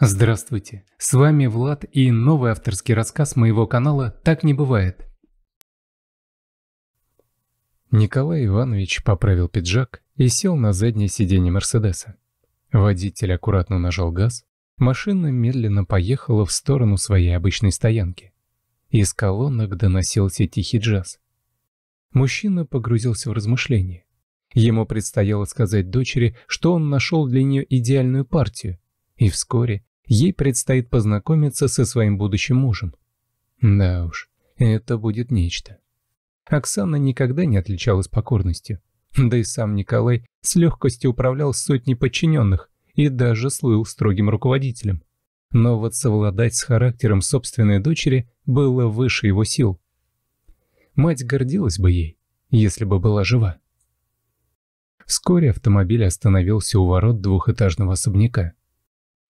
Здравствуйте, с вами Влад и новый авторский рассказ моего канала «Так не бывает». Николай Иванович поправил пиджак и сел на заднее сиденье Мерседеса. Водитель аккуратно нажал газ, машина медленно поехала в сторону своей обычной стоянки. Из колонок доносился тихий джаз. Мужчина погрузился в размышления. Ему предстояло сказать дочери, что он нашел для нее идеальную партию, и вскоре Ей предстоит познакомиться со своим будущим мужем. Да уж, это будет нечто. Оксана никогда не отличалась покорностью. Да и сам Николай с легкостью управлял сотней подчиненных и даже слыл строгим руководителем. Но вот совладать с характером собственной дочери было выше его сил. Мать гордилась бы ей, если бы была жива. Вскоре автомобиль остановился у ворот двухэтажного особняка.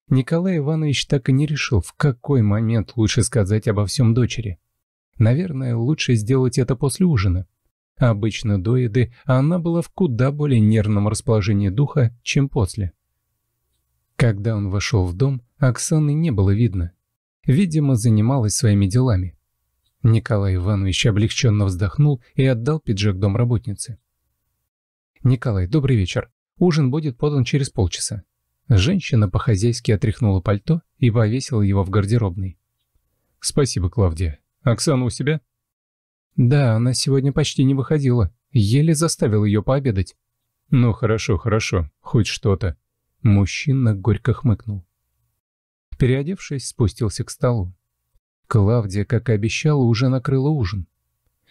Николай Иванович так и не решил, в какой момент лучше сказать обо всем дочери. Наверное, лучше сделать это после ужина. Обычно до еды она была в куда более нервном расположении духа, чем после. Когда он вошел в дом, Оксаны не было видно. Видимо, занималась своими делами. Николай Иванович облегченно вздохнул и отдал пиджак домработнице. «Николай, добрый вечер. Ужин будет подан через полчаса. Женщина по-хозяйски отряхнула пальто и повесила его в гардеробной. «Спасибо, Клавдия. Оксана у себя?» «Да, она сегодня почти не выходила. Еле заставил ее пообедать». «Ну хорошо, хорошо. Хоть что-то». Мужчина горько хмыкнул. Переодевшись, спустился к столу. Клавдия, как и обещала, уже накрыла ужин.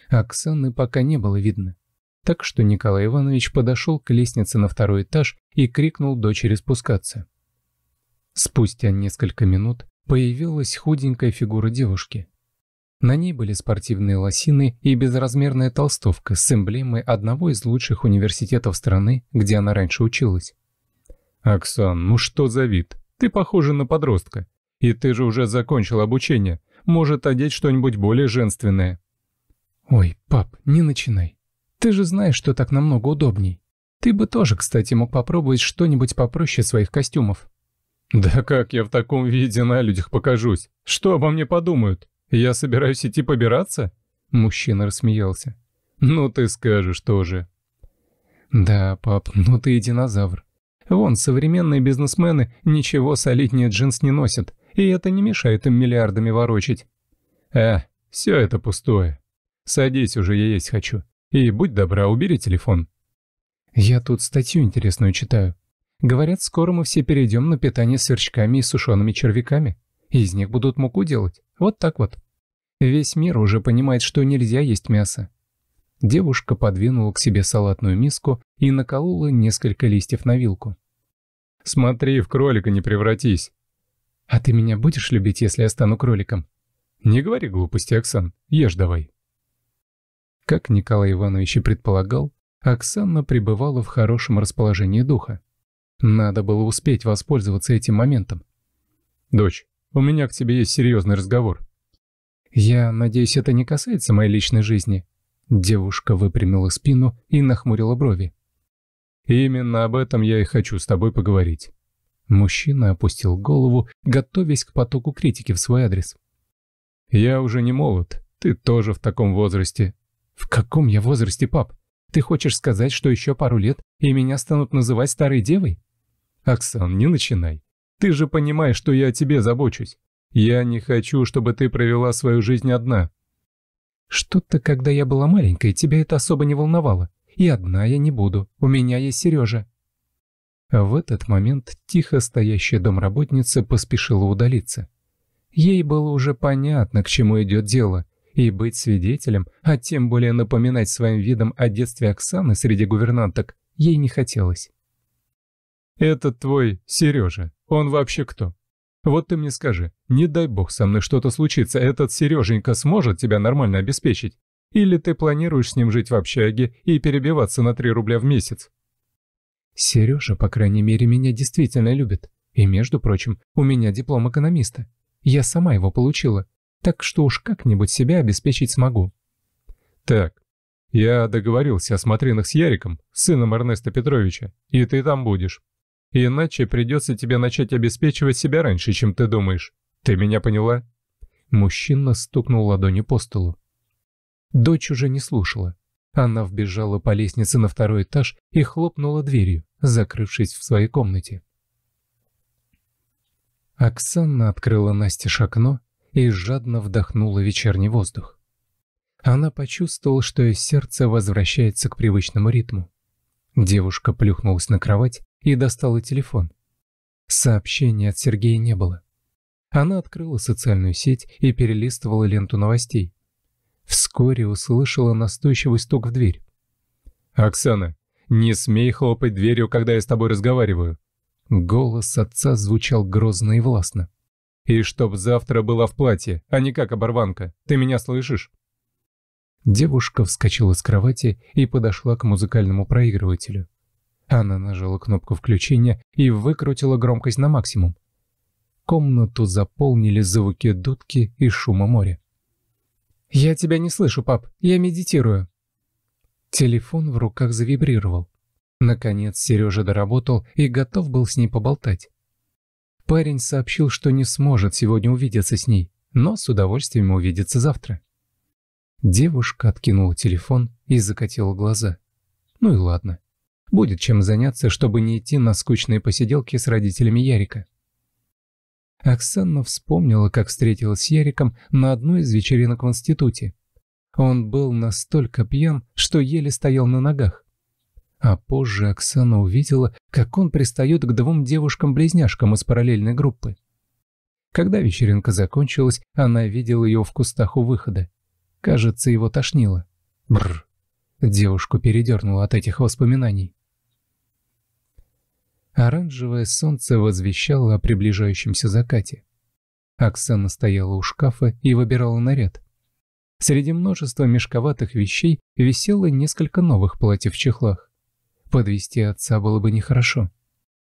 Оксаны пока не было видно. Так что Николай Иванович подошел к лестнице на второй этаж и крикнул дочери спускаться. Спустя несколько минут появилась худенькая фигура девушки. На ней были спортивные лосины и безразмерная толстовка с эмблемой одного из лучших университетов страны, где она раньше училась. «Оксан, ну что за вид? Ты похожа на подростка. И ты же уже закончил обучение. Может, одеть что-нибудь более женственное». «Ой, пап, не начинай. Ты же знаешь, что так намного удобней. Ты бы тоже, кстати, мог попробовать что-нибудь попроще своих костюмов». «Да как я в таком виде на людях покажусь? Что обо мне подумают? Я собираюсь идти побираться?» Мужчина рассмеялся. «Ну ты скажешь тоже». «Да, пап, ну ты и динозавр. Вон, современные бизнесмены ничего солиднее джинс не носят, и это не мешает им миллиардами ворочать». «Э, все это пустое. Садись уже, я есть хочу. И будь добра, убери телефон. Я тут статью интересную читаю. Говорят, скоро мы все перейдем на питание сверчками и сушеными червяками. из них будут муку делать. Вот так вот. Весь мир уже понимает, что нельзя есть мясо. Девушка подвинула к себе салатную миску и наколола несколько листьев на вилку. «Смотри, в кролика не превратись!» «А ты меня будешь любить, если я стану кроликом?» «Не говори глупости, Оксан. Ешь давай». Как Николай Иванович и предполагал, Оксана пребывала в хорошем расположении духа. Надо было успеть воспользоваться этим моментом. «Дочь, у меня к тебе есть серьезный разговор». «Я надеюсь, это не касается моей личной жизни?» Девушка выпрямила спину и нахмурила брови. «Именно об этом я и хочу с тобой поговорить». Мужчина опустил голову, готовясь к потоку критики в свой адрес. «Я уже не молод, ты тоже в таком возрасте, «В каком я возрасте, пап? Ты хочешь сказать, что еще пару лет, и меня станут называть старой девой?» «Оксан, не начинай. Ты же понимаешь, что я о тебе забочусь. Я не хочу, чтобы ты провела свою жизнь одна». «Что-то, когда я была маленькой, тебя это особо не волновало. И одна я не буду. У меня есть Сережа». В этот момент тихо стоящая домработница поспешила удалиться. Ей было уже понятно, к чему идет дело. И быть свидетелем, а тем более напоминать своим видом о детстве Оксаны среди гувернанток, ей не хотелось. «Этот твой Сережа, он вообще кто? Вот ты мне скажи, не дай бог со мной что-то случится, этот Сереженька сможет тебя нормально обеспечить? Или ты планируешь с ним жить в общаге и перебиваться на 3 рубля в месяц?» «Сережа, по крайней мере, меня действительно любит. И, между прочим, у меня диплом экономиста. Я сама его получила так что уж как-нибудь себя обеспечить смогу. Так, я договорился о смотринах с Яриком, сыном Эрнеста Петровича, и ты там будешь. Иначе придется тебе начать обеспечивать себя раньше, чем ты думаешь. Ты меня поняла?» Мужчина стукнул ладонью по столу. Дочь уже не слушала. Она вбежала по лестнице на второй этаж и хлопнула дверью, закрывшись в своей комнате. Оксана открыла Насте окно и жадно вдохнула вечерний воздух. Она почувствовала, что ее сердце возвращается к привычному ритму. Девушка плюхнулась на кровать и достала телефон. Сообщения от Сергея не было. Она открыла социальную сеть и перелистывала ленту новостей. Вскоре услышала настойчивый стук в дверь. «Оксана, не смей хлопать дверью, когда я с тобой разговариваю!» Голос отца звучал грозно и властно. И чтоб завтра была в платье, а не как оборванка. Ты меня слышишь?» Девушка вскочила с кровати и подошла к музыкальному проигрывателю. Она нажала кнопку включения и выкрутила громкость на максимум. Комнату заполнили звуки дудки и шума моря. «Я тебя не слышу, пап. Я медитирую». Телефон в руках завибрировал. Наконец Сережа доработал и готов был с ней поболтать. Парень сообщил, что не сможет сегодня увидеться с ней, но с удовольствием увидится завтра. Девушка откинула телефон и закатила глаза. Ну и ладно. Будет чем заняться, чтобы не идти на скучные посиделки с родителями Ярика. Оксана вспомнила, как встретилась с Яриком на одной из вечеринок в институте. Он был настолько пьян, что еле стоял на ногах. А позже Оксана увидела, как он пристает к двум девушкам-близняшкам из параллельной группы. Когда вечеринка закончилась, она видела его в кустах у выхода. Кажется, его тошнило. Бррр. Девушку передернуло от этих воспоминаний. Оранжевое солнце возвещало о приближающемся закате. Оксана стояла у шкафа и выбирала наряд. Среди множества мешковатых вещей висело несколько новых платьев в чехлах. Подвести отца было бы нехорошо.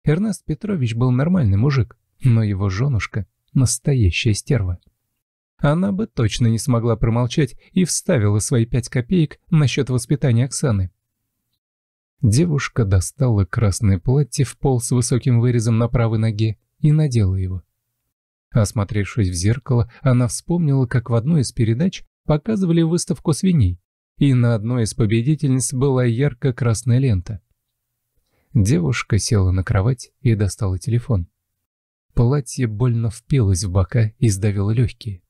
Эрнест Петрович был нормальный мужик, но его женушка – настоящая стерва. Она бы точно не смогла промолчать и вставила свои пять копеек насчет воспитания Оксаны. Девушка достала красное платье в пол с высоким вырезом на правой ноге и надела его. Осмотревшись в зеркало, она вспомнила, как в одной из передач показывали выставку свиней, и на одной из победительниц была ярко-красная лента. Девушка села на кровать и достала телефон. Платье больно впилось в бока и сдавило легкие.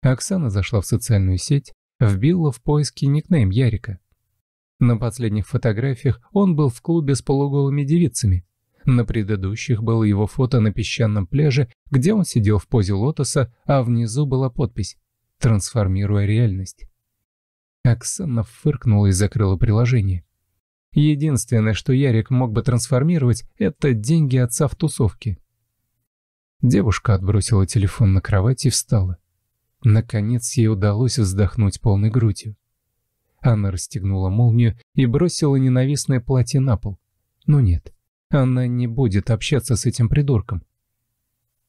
Оксана зашла в социальную сеть, вбила в поиски никнейм Ярика. На последних фотографиях он был в клубе с полуголыми девицами. На предыдущих было его фото на песчаном пляже, где он сидел в позе лотоса, а внизу была подпись «Трансформируя реальность». Оксана фыркнула и закрыла приложение. Единственное, что Ярик мог бы трансформировать, это деньги отца в тусовке. Девушка отбросила телефон на кровать и встала. Наконец ей удалось вздохнуть полной грудью. Она расстегнула молнию и бросила ненавистное платье на пол. Но нет, она не будет общаться с этим придурком.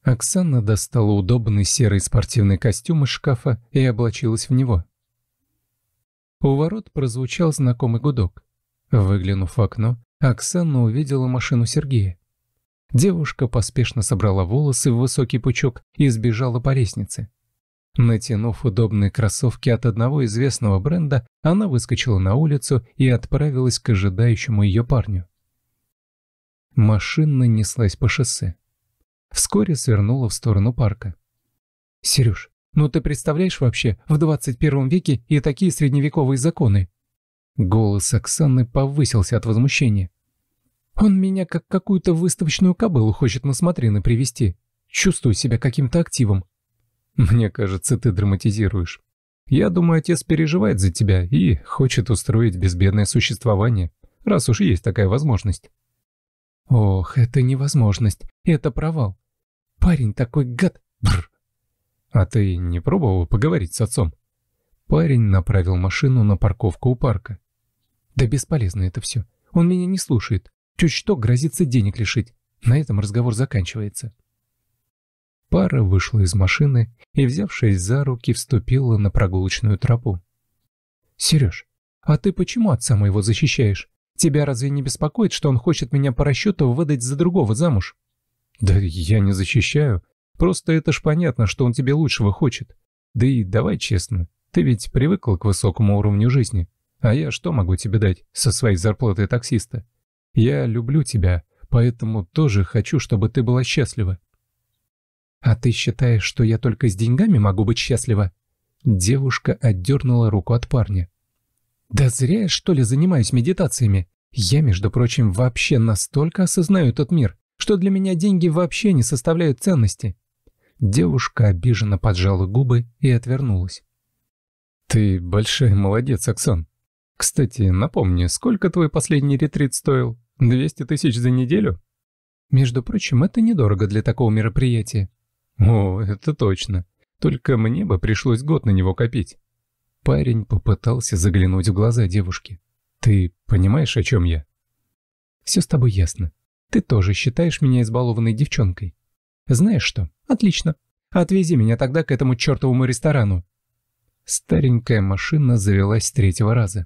Оксана достала удобный серый спортивный костюм из шкафа и облачилась в него. У ворот прозвучал знакомый гудок. Выглянув в окно, Оксана увидела машину Сергея. Девушка поспешно собрала волосы в высокий пучок и сбежала по лестнице. Натянув удобные кроссовки от одного известного бренда, она выскочила на улицу и отправилась к ожидающему ее парню. Машина неслась по шоссе. Вскоре свернула в сторону парка. «Сереж, ну ты представляешь вообще, в 21 веке и такие средневековые законы?» Голос Оксаны повысился от возмущения. «Он меня как какую-то выставочную кобылу хочет на смотрины привести. Чувствую себя каким-то активом». «Мне кажется, ты драматизируешь. Я думаю, отец переживает за тебя и хочет устроить безбедное существование, раз уж есть такая возможность». «Ох, это невозможность, это провал. Парень такой гад, бррр, «А ты не пробовал поговорить с отцом?» Парень направил машину на парковку у парка. «Да бесполезно это все. Он меня не слушает. Чуть что грозится денег лишить. На этом разговор заканчивается». Пара вышла из машины и, взявшись за руки, вступила на прогулочную тропу. «Сереж, а ты почему отца моего защищаешь? Тебя разве не беспокоит, что он хочет меня по расчету выдать за другого замуж?» «Да я не защищаю. Просто это ж понятно, что он тебе лучшего хочет. Да и давай честно, ты ведь привыкла к высокому уровню жизни. А я что могу тебе дать со своей зарплатой таксиста? Я люблю тебя, поэтому тоже хочу, чтобы ты была счастлива». «А ты считаешь, что я только с деньгами могу быть счастлива?» Девушка отдернула руку от парня. «Да зря я, что ли, занимаюсь медитациями. Я, между прочим, вообще настолько осознаю тот мир, что для меня деньги вообще не составляют ценности. Девушка обиженно поджала губы и отвернулась. «Ты большой молодец, Оксан. Кстати, напомни, сколько твой последний ретрит стоил? 200 тысяч за неделю?» «Между прочим, это недорого для такого мероприятия». «О, это точно. Только мне бы пришлось год на него копить». Парень попытался заглянуть в глаза девушки. «Ты понимаешь, о чем я?» «Все с тобой ясно. Ты тоже считаешь меня избалованной девчонкой. «Знаешь что? Отлично. Отвези меня тогда к этому чертовому ресторану». Старенькая машина завелась третьего раза.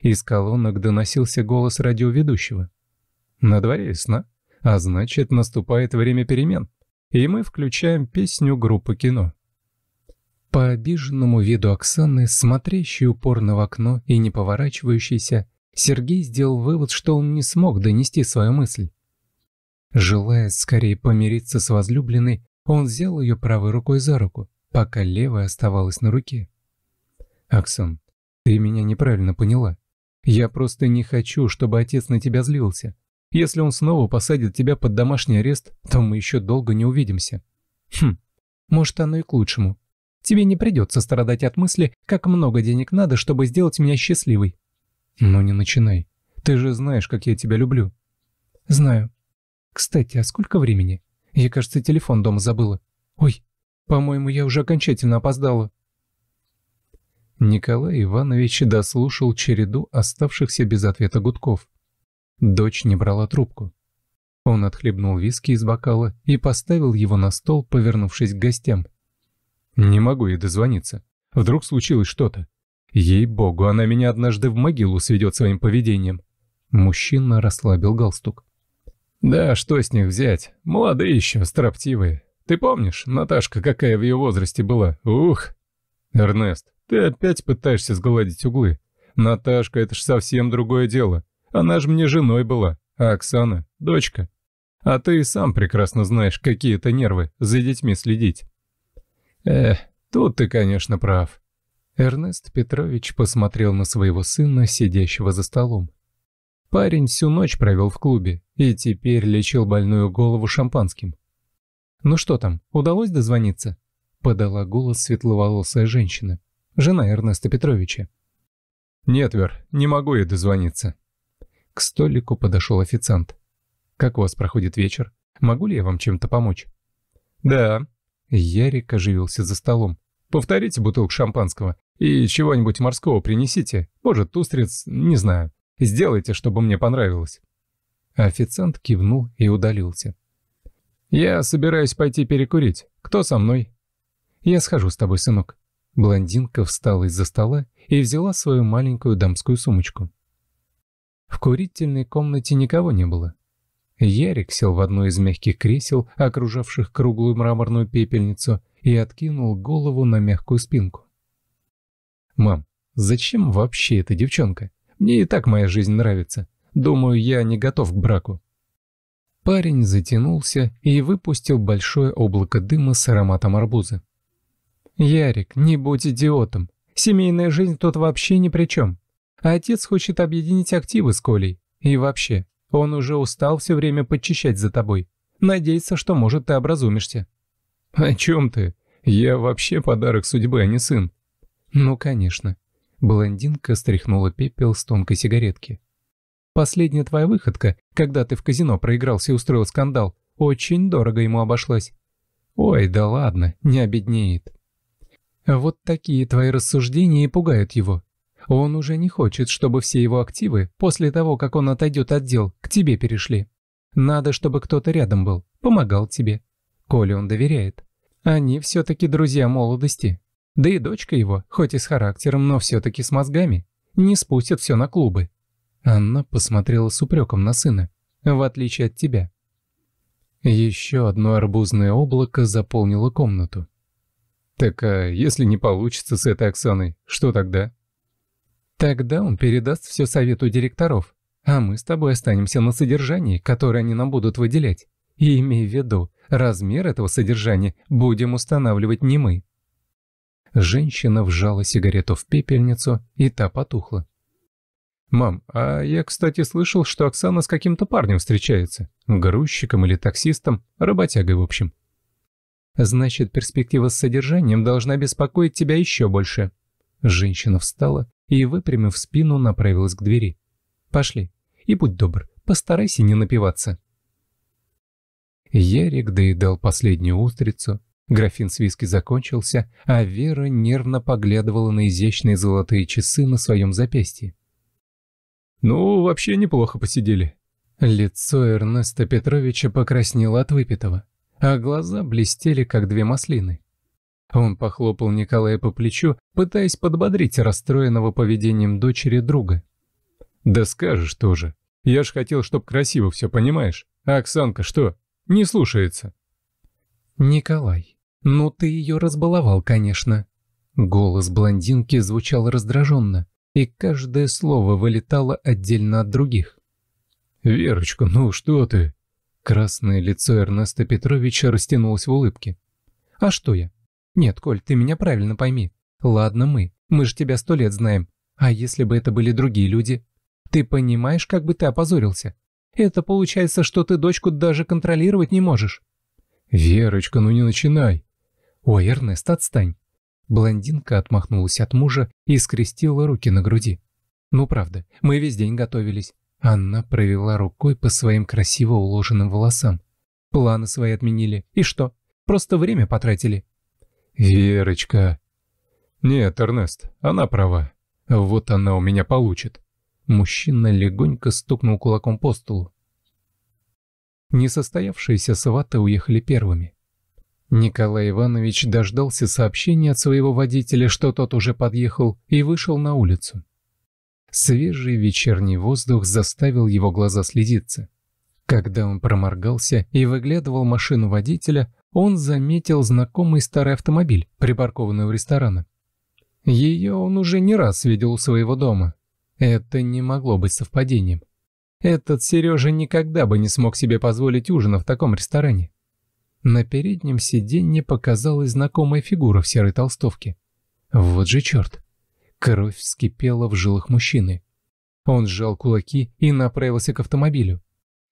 Из колонок доносился голос радиоведущего. «На дворе весна, а значит, наступает время перемен, и мы включаем песню группы кино». По обиженному виду Оксаны, смотрящей упорно в окно и не поворачивающейся, Сергей сделал вывод, что он не смог донести свою мысль. Желая скорее помириться с возлюбленной, он взял ее правой рукой за руку, пока левая оставалась на руке. «Аксон, ты меня неправильно поняла. Я просто не хочу, чтобы отец на тебя злился. Если он снова посадит тебя под домашний арест, то мы еще долго не увидимся». «Хм, может, оно и к лучшему. Тебе не придется страдать от мысли, как много денег надо, чтобы сделать меня счастливой». «Ну не начинай. Ты же знаешь, как я тебя люблю». «Знаю. Кстати, а сколько времени? Я, кажется, телефон дома забыла. Ой, по-моему, я уже окончательно опоздала. Николай Иванович дослушал череду оставшихся без ответа гудков. Дочь не брала трубку. Он отхлебнул виски из бокала и поставил его на стол, повернувшись к гостям. «Не могу ей дозвониться. Вдруг случилось что-то. Ей-богу, она меня однажды в могилу сведет своим поведением». Мужчина расслабил галстук. Да, что с них взять? Молодые еще, строптивые. Ты помнишь, Наташка, какая в ее возрасте была? Ух! Эрнест, ты опять пытаешься сгладить углы. Наташка, это ж совсем другое дело. Она же мне женой была, а Оксана — дочка. А ты и сам прекрасно знаешь, какие это нервы, за детьми следить. Эх, тут ты, конечно, прав. Эрнест Петрович посмотрел на своего сына, сидящего за столом. Парень всю ночь провел в клубе и теперь лечил больную голову шампанским. «Ну что там, удалось дозвониться?» – подала голос светловолосая женщина, жена Эрнеста Петровича. «Нет, Вер, не могу я дозвониться». К столику подошел официант. «Как у вас проходит вечер? Могу ли я вам чем-то помочь?» «Да». Ярик оживился за столом. «Повторите бутылку шампанского и чего-нибудь морского принесите. Может, устриц, не знаю. Сделайте, чтобы мне понравилось». Официант кивнул и удалился. «Я собираюсь пойти перекурить. Кто со мной?» «Я схожу с тобой, сынок». Блондинка встала из-за стола и взяла свою маленькую дамскую сумочку. В курительной комнате никого не было. Ярик сел в одно из мягких кресел, окружавших круглую мраморную пепельницу, и откинул голову на мягкую спинку. «Мам, зачем вообще эта девчонка?» Мне и так моя жизнь нравится. Думаю, я не готов к браку». Парень затянулся и выпустил большое облако дыма с ароматом арбуза. «Ярик, не будь идиотом. Семейная жизнь тут вообще ни при чем. Отец хочет объединить активы с Колей. И вообще, он уже устал все время подчищать за тобой. Надеется, что, может, ты образумишься». «О чем ты? Я вообще подарок судьбы, а не сын». «Ну, конечно. Блондинка стряхнула пепел с тонкой сигаретки. «Последняя твоя выходка, когда ты в казино проигрался и устроил скандал, очень дорого ему обошлась». «Ой, да ладно, не обеднеет». «Вот такие твои рассуждения и пугают его. Он уже не хочет, чтобы все его активы, после того, как он отойдет от дел, к тебе перешли. Надо, чтобы кто-то рядом был, помогал тебе. Коле он доверяет. Они все-таки друзья молодости, да и дочка его, хоть и с характером, но все-таки с мозгами, не спустит все на клубы. Анна посмотрела с упреком на сына, в отличие от тебя. Еще одно арбузное облако заполнило комнату. «Так а если не получится с этой Оксаной, что тогда?» «Тогда он передаст все совету директоров, а мы с тобой останемся на содержании, которое они нам будут выделять. И имей в виду, размер этого содержания будем устанавливать не мы». Женщина вжала сигарету в пепельницу, и та потухла. «Мам, а я, кстати, слышал, что Оксана с каким-то парнем встречается. Грузчиком или таксистом, работягой в общем». «Значит, перспектива с содержанием должна беспокоить тебя еще больше». Женщина встала и, выпрямив спину, направилась к двери. «Пошли. И будь добр, постарайся не напиваться». Ярик доедал последнюю устрицу, Графин с виски закончился, а Вера нервно поглядывала на изящные золотые часы на своем запястье. «Ну, вообще неплохо посидели». Лицо Эрнеста Петровича покраснело от выпитого, а глаза блестели, как две маслины. Он похлопал Николая по плечу, пытаясь подбодрить расстроенного поведением дочери друга. «Да скажешь тоже. Я ж хотел, чтоб красиво все, понимаешь? А Оксанка что, не слушается?» «Николай, «Ну ты ее разбаловал, конечно». Голос блондинки звучал раздраженно, и каждое слово вылетало отдельно от других. «Верочка, ну что ты?» Красное лицо Эрнеста Петровича растянулось в улыбке. «А что я? Нет, Коль, ты меня правильно пойми. Ладно мы, мы же тебя сто лет знаем. А если бы это были другие люди? Ты понимаешь, как бы ты опозорился? Это получается, что ты дочку даже контролировать не можешь». «Верочка, ну не начинай. «Ой, Эрнест, отстань!» Блондинка отмахнулась от мужа и скрестила руки на груди. «Ну правда, мы весь день готовились». Анна провела рукой по своим красиво уложенным волосам. «Планы свои отменили. И что? Просто время потратили». «Верочка...» «Нет, Эрнест, она права. Вот она у меня получит». Мужчина легонько стукнул кулаком по столу. Несостоявшиеся сваты уехали первыми. Николай Иванович дождался сообщения от своего водителя, что тот уже подъехал, и вышел на улицу. Свежий вечерний воздух заставил его глаза слезиться. Когда он проморгался и выглядывал машину водителя, он заметил знакомый старый автомобиль, припаркованный у ресторана. Ее он уже не раз видел у своего дома. Это не могло быть совпадением. Этот Сережа никогда бы не смог себе позволить ужина в таком ресторане. На переднем сиденье показалась знакомая фигура в серой толстовке. Вот же черт! Кровь вскипела в жилах мужчины. Он сжал кулаки и направился к автомобилю.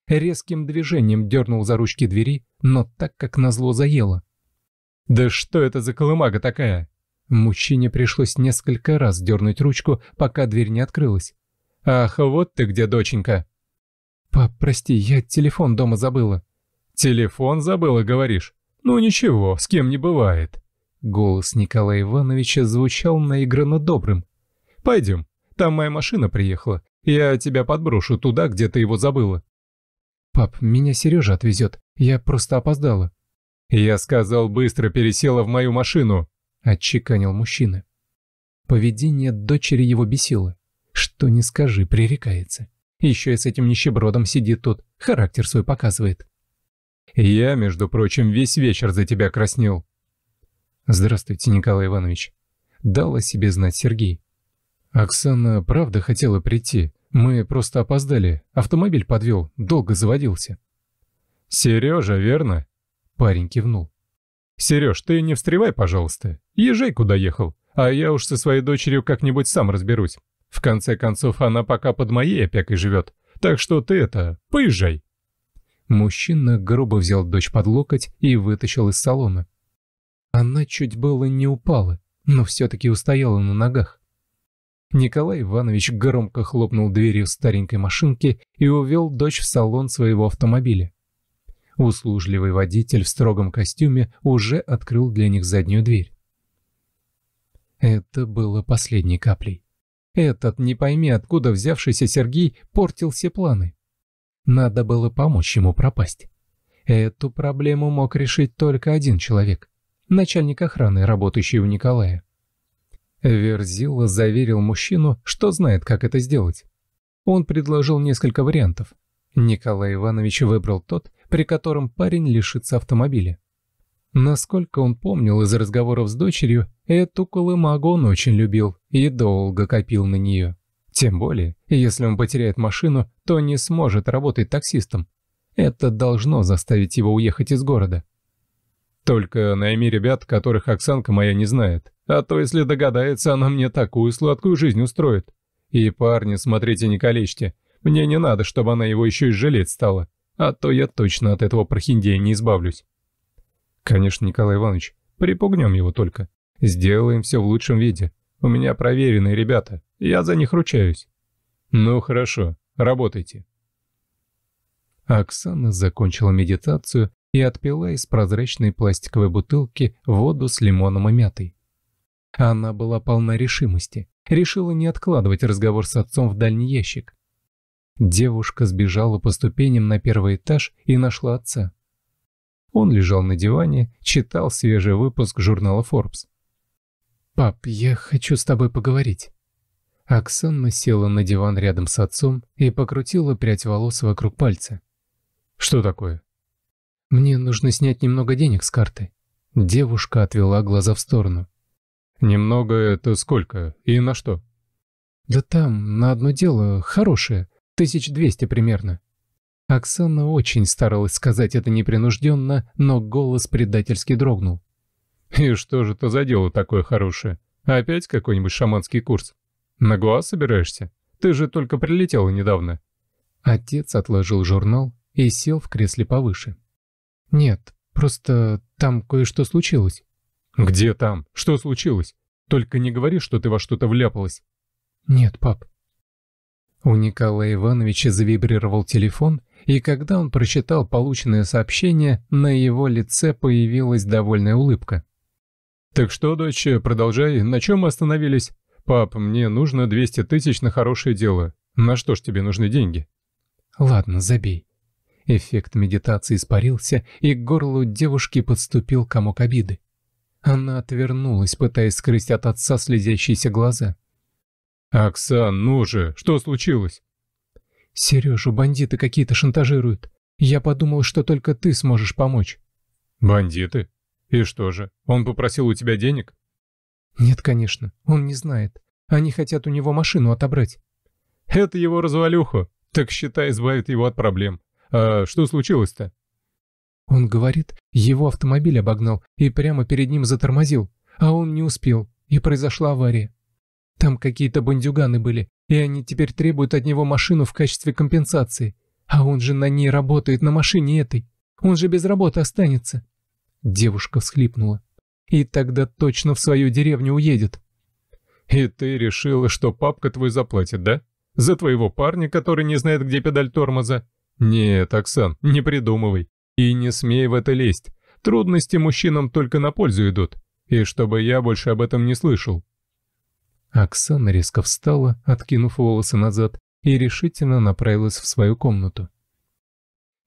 Резким движением дернул за ручки двери, но так как назло заело. «Да что это за колымага такая?» Мужчине пришлось несколько раз дернуть ручку, пока дверь не открылась. «Ах, вот ты где, доченька!» «Пап, прости, я телефон дома забыла». «Телефон забыла, говоришь? Ну ничего, с кем не бывает». Голос Николая Ивановича звучал наигранно добрым. «Пойдем, там моя машина приехала. Я тебя подброшу туда, где ты его забыла». «Пап, меня Сережа отвезет. Я просто опоздала». «Я сказал, быстро пересела в мою машину», — отчеканил мужчина. Поведение дочери его бесило. Что не скажи, пререкается. Еще и с этим нищебродом сидит тут, характер свой показывает. Я, между прочим, весь вечер за тебя краснел». «Здравствуйте, Николай Иванович», — дал себе знать Сергей. «Оксана правда хотела прийти. Мы просто опоздали. Автомобиль подвел, долго заводился». «Сережа, верно?» — парень кивнул. «Сереж, ты не встревай, пожалуйста. Езжай, куда ехал. А я уж со своей дочерью как-нибудь сам разберусь. В конце концов, она пока под моей опекой живет. Так что ты это, поезжай». Мужчина грубо взял дочь под локоть и вытащил из салона. Она чуть было не упала, но все-таки устояла на ногах. Николай Иванович громко хлопнул дверью старенькой машинки и увел дочь в салон своего автомобиля. Услужливый водитель в строгом костюме уже открыл для них заднюю дверь. Это было последней каплей. Этот, не пойми откуда взявшийся Сергей, портил все планы. Надо было помочь ему пропасть. Эту проблему мог решить только один человек – начальник охраны, работающий у Николая. Верзила заверил мужчину, что знает, как это сделать. Он предложил несколько вариантов. Николай Иванович выбрал тот, при котором парень лишится автомобиля. Насколько он помнил из разговоров с дочерью, эту колымагу он очень любил и долго копил на нее. Тем более, если он потеряет машину, то не сможет работать таксистом. Это должно заставить его уехать из города. Только найми ребят, которых Оксанка моя не знает. А то, если догадается, она мне такую сладкую жизнь устроит. И, парни, смотрите, не калечьте. Мне не надо, чтобы она его еще и жалеть стала. А то я точно от этого прохиндея не избавлюсь. Конечно, Николай Иванович, припугнем его только. Сделаем все в лучшем виде. У меня проверенные ребята. Я за них ручаюсь. Ну хорошо, работайте. Оксана закончила медитацию и отпила из прозрачной пластиковой бутылки воду с лимоном и мятой. Она была полна решимости, решила не откладывать разговор с отцом в дальний ящик. Девушка сбежала по ступеням на первый этаж и нашла отца. Он лежал на диване, читал свежий выпуск журнала Forbes. «Пап, я хочу с тобой поговорить». Оксана села на диван рядом с отцом и покрутила прядь волос вокруг пальца. «Что такое?» «Мне нужно снять немного денег с карты». Девушка отвела глаза в сторону. «Немного — это сколько? И на что?» «Да там, на одно дело, хорошее. Тысяч двести примерно». Оксана очень старалась сказать это непринужденно, но голос предательски дрогнул. «И что же это за дело такое хорошее? Опять какой-нибудь шаманский курс?» На Гуа собираешься? Ты же только прилетела недавно». Отец отложил журнал и сел в кресле повыше. «Нет, просто там кое-что случилось». «Где там? Что случилось? Только не говори, что ты во что-то вляпалась». «Нет, пап». У Николая Ивановича завибрировал телефон, и когда он прочитал полученное сообщение, на его лице появилась довольная улыбка. «Так что, дочь, продолжай, на чем мы остановились?» «Пап, мне нужно 200 тысяч на хорошее дело. На что ж тебе нужны деньги?» «Ладно, забей». Эффект медитации испарился, и к горлу девушки подступил комок обиды. Она отвернулась, пытаясь скрыть от отца слезящиеся глаза. «Оксан, ну же, что случилось?» «Сережу бандиты какие-то шантажируют. Я подумал, что только ты сможешь помочь». «Бандиты? И что же, он попросил у тебя денег?» «Нет, конечно, он не знает. Они хотят у него машину отобрать». «Это его развалюха. Так, считай, избавит его от проблем. А что случилось-то?» Он говорит, его автомобиль обогнал и прямо перед ним затормозил, а он не успел, и произошла авария. Там какие-то бандюганы были, и они теперь требуют от него машину в качестве компенсации. А он же на ней работает, на машине этой. Он же без работы останется. Девушка всхлипнула и тогда точно в свою деревню уедет. И ты решила, что папка твой заплатит, да? За твоего парня, который не знает, где педаль тормоза? Нет, Оксан, не придумывай. И не смей в это лезть. Трудности мужчинам только на пользу идут. И чтобы я больше об этом не слышал. Оксана резко встала, откинув волосы назад, и решительно направилась в свою комнату.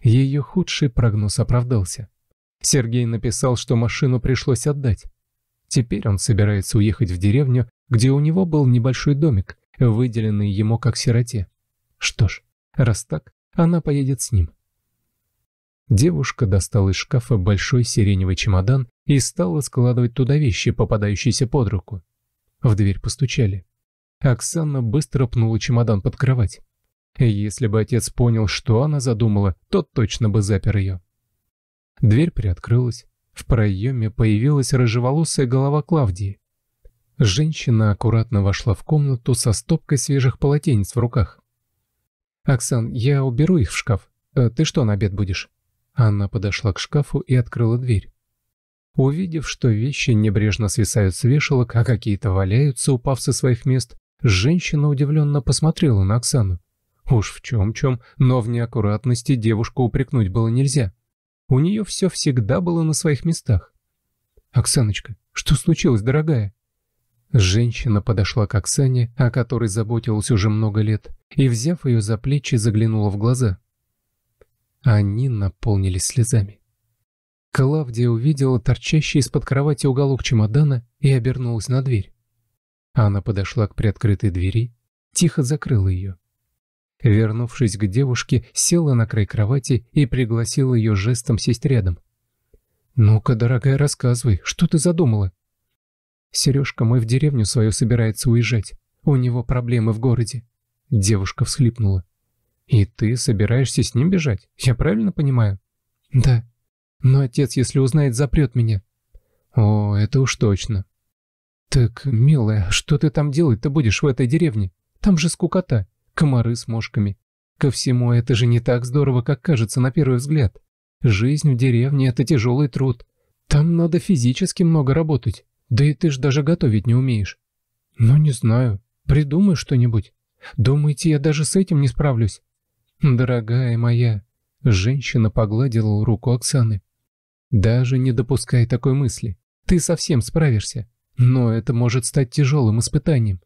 Ее худший прогноз оправдался. Сергей написал, что машину пришлось отдать. Теперь он собирается уехать в деревню, где у него был небольшой домик, выделенный ему как сироте. Что ж, раз так, она поедет с ним. Девушка достала из шкафа большой сиреневый чемодан и стала складывать туда вещи, попадающиеся под руку. В дверь постучали. Оксана быстро пнула чемодан под кровать. Если бы отец понял, что она задумала, тот точно бы запер ее. Дверь приоткрылась. В проеме появилась рыжеволосая голова Клавдии. Женщина аккуратно вошла в комнату со стопкой свежих полотенец в руках. «Оксан, я уберу их в шкаф. Э, ты что на обед будешь?» Она подошла к шкафу и открыла дверь. Увидев, что вещи небрежно свисают с вешалок, а какие-то валяются, упав со своих мест, женщина удивленно посмотрела на Оксану. Уж в чем-чем, но в неаккуратности девушку упрекнуть было нельзя. У нее все всегда было на своих местах. «Оксаночка, что случилось, дорогая?» Женщина подошла к Оксане, о которой заботилась уже много лет, и, взяв ее за плечи, заглянула в глаза. Они наполнились слезами. Клавдия увидела торчащий из-под кровати уголок чемодана и обернулась на дверь. Она подошла к приоткрытой двери, тихо закрыла ее. Вернувшись к девушке, села на край кровати и пригласила ее жестом сесть рядом. «Ну-ка, дорогая, рассказывай, что ты задумала?» «Сережка мой в деревню свою собирается уезжать. У него проблемы в городе». Девушка всхлипнула. «И ты собираешься с ним бежать? Я правильно понимаю?» «Да. Но отец, если узнает, запрет меня». «О, это уж точно». «Так, милая, что ты там делать-то будешь в этой деревне? Там же скукота комары с мошками. Ко всему, это же не так здорово, как кажется на первый взгляд. Жизнь в деревне – это тяжелый труд. Там надо физически много работать. Да и ты ж даже готовить не умеешь. Ну, не знаю. Придумай что-нибудь. Думаете, я даже с этим не справлюсь? Дорогая моя, женщина погладила руку Оксаны. Даже не допускай такой мысли. Ты совсем справишься. Но это может стать тяжелым испытанием.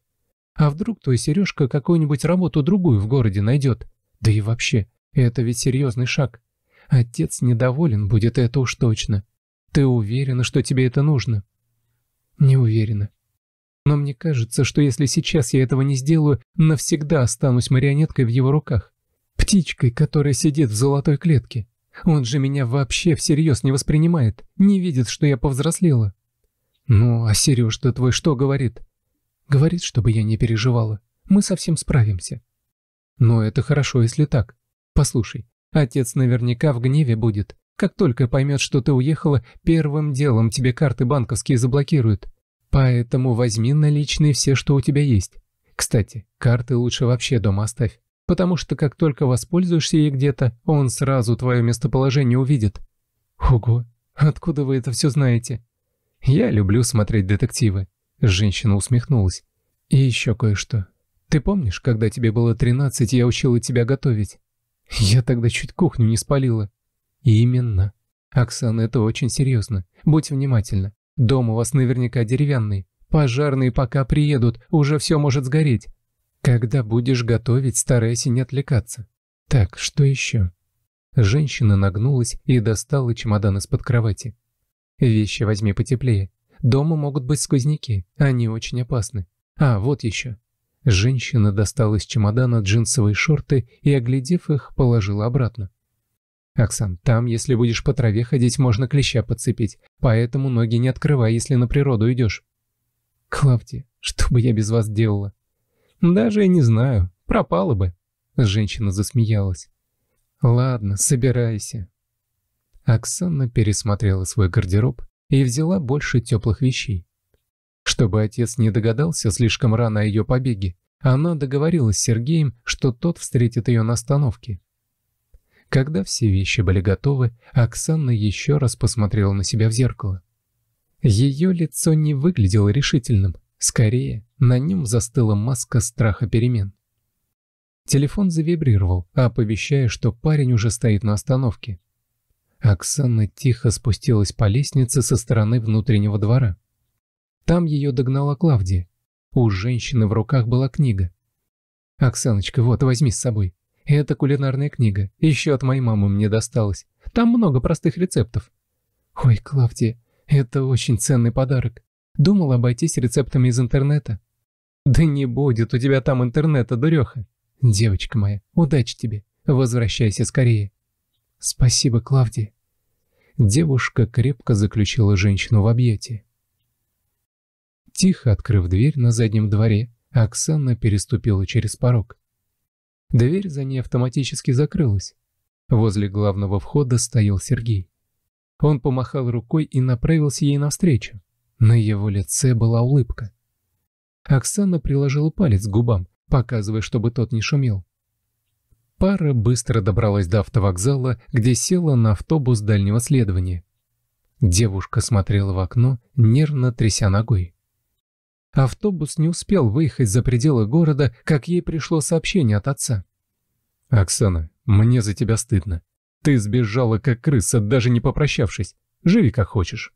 А вдруг твой Сережка какую-нибудь работу другую в городе найдет? Да и вообще, это ведь серьезный шаг. Отец недоволен будет, это уж точно. Ты уверена, что тебе это нужно? Не уверена. Но мне кажется, что если сейчас я этого не сделаю, навсегда останусь марионеткой в его руках. Птичкой, которая сидит в золотой клетке. Он же меня вообще всерьез не воспринимает, не видит, что я повзрослела. Ну, а Сережка твой что говорит? Говорит, чтобы я не переживала. Мы совсем справимся. Но это хорошо, если так. Послушай, отец наверняка в гневе будет. Как только поймет, что ты уехала, первым делом тебе карты банковские заблокируют. Поэтому возьми наличные все, что у тебя есть. Кстати, карты лучше вообще дома оставь. Потому что как только воспользуешься ей где-то, он сразу твое местоположение увидит. Ого, откуда вы это все знаете? Я люблю смотреть детективы. Женщина усмехнулась. «И еще кое-что. Ты помнишь, когда тебе было тринадцать, я учила тебя готовить? Я тогда чуть кухню не спалила». «Именно. Оксана, это очень серьезно. Будь внимательна. Дом у вас наверняка деревянный. Пожарные пока приедут, уже все может сгореть. Когда будешь готовить, старайся не отвлекаться. Так, что еще?» Женщина нагнулась и достала чемодан из-под кровати. «Вещи возьми потеплее. Дома могут быть сквозняки, они очень опасны. А, вот еще. Женщина достала из чемодана джинсовые шорты и, оглядев их, положила обратно. «Оксан, там, если будешь по траве ходить, можно клеща подцепить, поэтому ноги не открывай, если на природу идешь». «Клавдия, что бы я без вас делала?» «Даже я не знаю, пропала бы», — женщина засмеялась. «Ладно, собирайся». Оксана пересмотрела свой гардероб, и взяла больше теплых вещей. Чтобы отец не догадался слишком рано о ее побеге, она договорилась с Сергеем, что тот встретит ее на остановке. Когда все вещи были готовы, Оксана еще раз посмотрела на себя в зеркало. Ее лицо не выглядело решительным, скорее, на нем застыла маска страха перемен. Телефон завибрировал, оповещая, что парень уже стоит на остановке. Оксана тихо спустилась по лестнице со стороны внутреннего двора. Там ее догнала Клавдия. У женщины в руках была книга. «Оксаночка, вот, возьми с собой. Это кулинарная книга. Еще от моей мамы мне досталась. Там много простых рецептов». «Ой, Клавдия, это очень ценный подарок. Думала обойтись рецептами из интернета». «Да не будет у тебя там интернета, дуреха!» «Девочка моя, удачи тебе. Возвращайся скорее». «Спасибо, Клавдия». Девушка крепко заключила женщину в объятии. Тихо открыв дверь на заднем дворе, Оксана переступила через порог. Дверь за ней автоматически закрылась. Возле главного входа стоял Сергей. Он помахал рукой и направился ей навстречу. На его лице была улыбка. Оксана приложила палец к губам, показывая, чтобы тот не шумел. Пара быстро добралась до автовокзала, где села на автобус дальнего следования. Девушка смотрела в окно, нервно тряся ногой. Автобус не успел выехать за пределы города, как ей пришло сообщение от отца. «Оксана, мне за тебя стыдно. Ты сбежала, как крыса, даже не попрощавшись. Живи, как хочешь».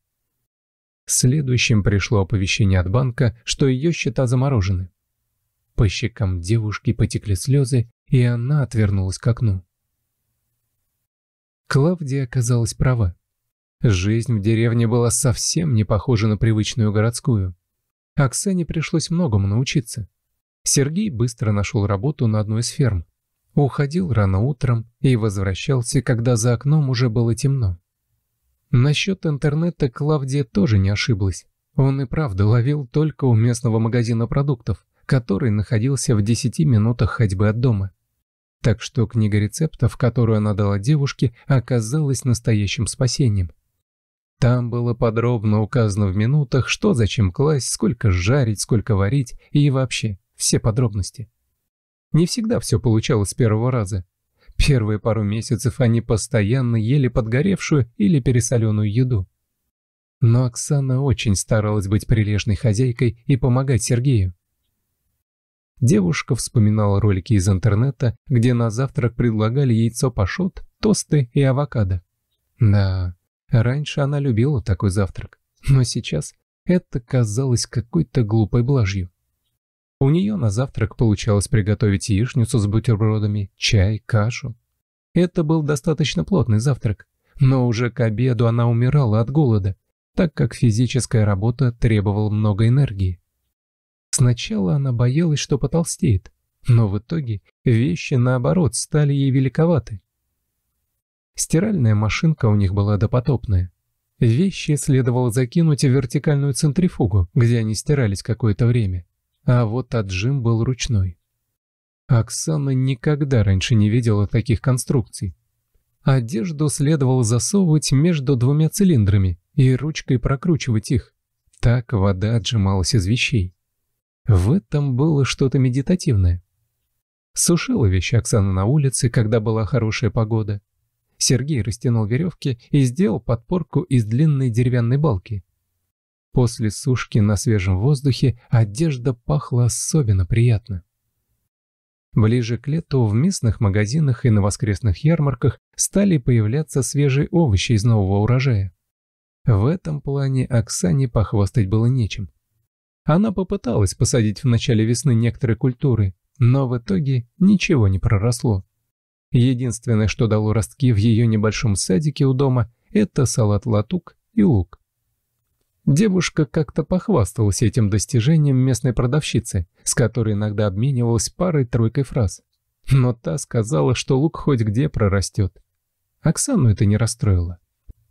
Следующим пришло оповещение от банка, что ее счета заморожены. По щекам девушки потекли слезы, и она отвернулась к окну. Клавдия оказалась права. Жизнь в деревне была совсем не похожа на привычную городскую. Оксане пришлось многому научиться. Сергей быстро нашел работу на одной из ферм. Уходил рано утром и возвращался, когда за окном уже было темно. Насчет интернета Клавдия тоже не ошиблась. Он и правда ловил только у местного магазина продуктов, который находился в 10 минутах ходьбы от дома. Так что книга рецептов, которую она дала девушке, оказалась настоящим спасением. Там было подробно указано в минутах, что зачем класть, сколько жарить, сколько варить и вообще все подробности. Не всегда все получалось с первого раза. Первые пару месяцев они постоянно ели подгоревшую или пересоленную еду. Но Оксана очень старалась быть прилежной хозяйкой и помогать Сергею. Девушка вспоминала ролики из интернета, где на завтрак предлагали яйцо пашот, тосты и авокадо. Да, раньше она любила такой завтрак, но сейчас это казалось какой-то глупой блажью. У нее на завтрак получалось приготовить яичницу с бутербродами, чай, кашу. Это был достаточно плотный завтрак, но уже к обеду она умирала от голода, так как физическая работа требовала много энергии. Сначала она боялась, что потолстеет, но в итоге вещи, наоборот, стали ей великоваты. Стиральная машинка у них была допотопная. Вещи следовало закинуть в вертикальную центрифугу, где они стирались какое-то время. А вот отжим был ручной. Оксана никогда раньше не видела таких конструкций. Одежду следовало засовывать между двумя цилиндрами и ручкой прокручивать их. Так вода отжималась из вещей. В этом было что-то медитативное. Сушила вещи Оксана на улице, когда была хорошая погода. Сергей растянул веревки и сделал подпорку из длинной деревянной балки. После сушки на свежем воздухе одежда пахла особенно приятно. Ближе к лету в местных магазинах и на воскресных ярмарках стали появляться свежие овощи из нового урожая. В этом плане Оксане похвастать было нечем. Она попыталась посадить в начале весны некоторые культуры, но в итоге ничего не проросло. Единственное, что дало ростки в ее небольшом садике у дома, это салат-латук и лук. Девушка как-то похвасталась этим достижением местной продавщицы, с которой иногда обменивалась парой-тройкой фраз. Но та сказала, что лук хоть где прорастет. Оксану это не расстроило.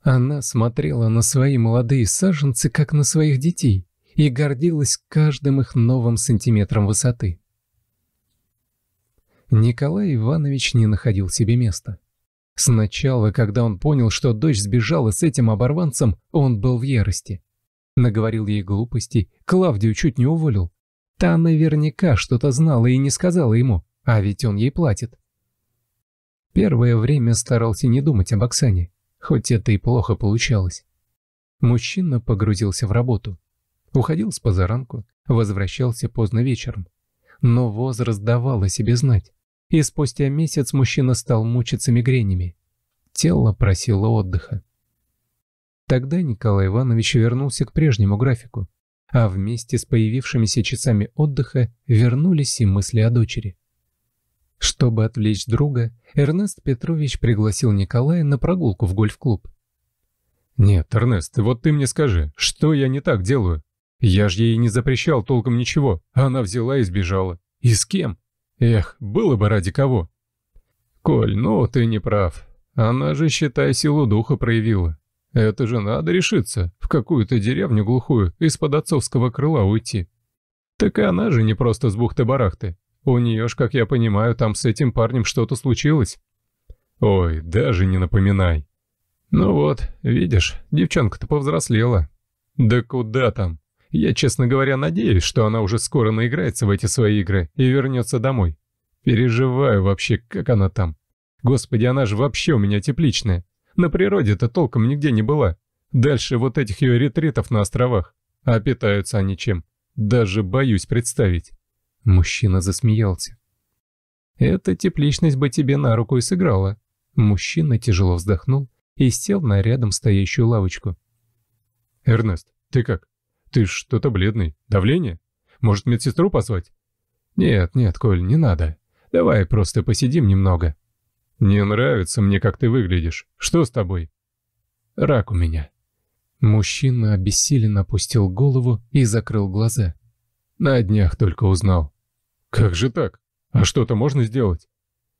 Она смотрела на свои молодые саженцы, как на своих детей, и гордилась каждым их новым сантиметром высоты. Николай Иванович не находил себе места. Сначала, когда он понял, что дочь сбежала с этим оборванцем, он был в ярости. Наговорил ей глупостей, Клавдию чуть не уволил. Та наверняка что-то знала и не сказала ему, а ведь он ей платит. Первое время старался не думать об Оксане, хоть это и плохо получалось. Мужчина погрузился в работу. Уходил с позаранку, возвращался поздно вечером. Но возраст давал о себе знать. И спустя месяц мужчина стал мучиться мигренями. Тело просило отдыха. Тогда Николай Иванович вернулся к прежнему графику, а вместе с появившимися часами отдыха вернулись и мысли о дочери. Чтобы отвлечь друга, Эрнест Петрович пригласил Николая на прогулку в гольф-клуб. «Нет, Эрнест, вот ты мне скажи, что я не так делаю? Я ж ей не запрещал толком ничего, она взяла и сбежала. И с кем? Эх, было бы ради кого. Коль, ну ты не прав. Она же, считай, силу духа проявила. Это же надо решиться, в какую-то деревню глухую, из-под отцовского крыла уйти. Так и она же не просто с бухты-барахты. У нее ж, как я понимаю, там с этим парнем что-то случилось. Ой, даже не напоминай. Ну вот, видишь, девчонка-то повзрослела. Да куда там? Я, честно говоря, надеюсь, что она уже скоро наиграется в эти свои игры и вернется домой. Переживаю вообще, как она там. Господи, она же вообще у меня тепличная. На природе-то толком нигде не была. Дальше вот этих ее ретритов на островах. А питаются они чем? Даже боюсь представить. Мужчина засмеялся. Эта тепличность бы тебе на руку и сыграла. Мужчина тяжело вздохнул и сел на рядом стоящую лавочку. «Эрнест, ты как?» «Ты что-то бледный. Давление? Может, медсестру позвать?» «Нет, нет, Коль, не надо. Давай просто посидим немного». «Не нравится мне, как ты выглядишь. Что с тобой?» «Рак у меня». Мужчина обессиленно опустил голову и закрыл глаза. На днях только узнал. «Как же так? А что-то можно сделать?»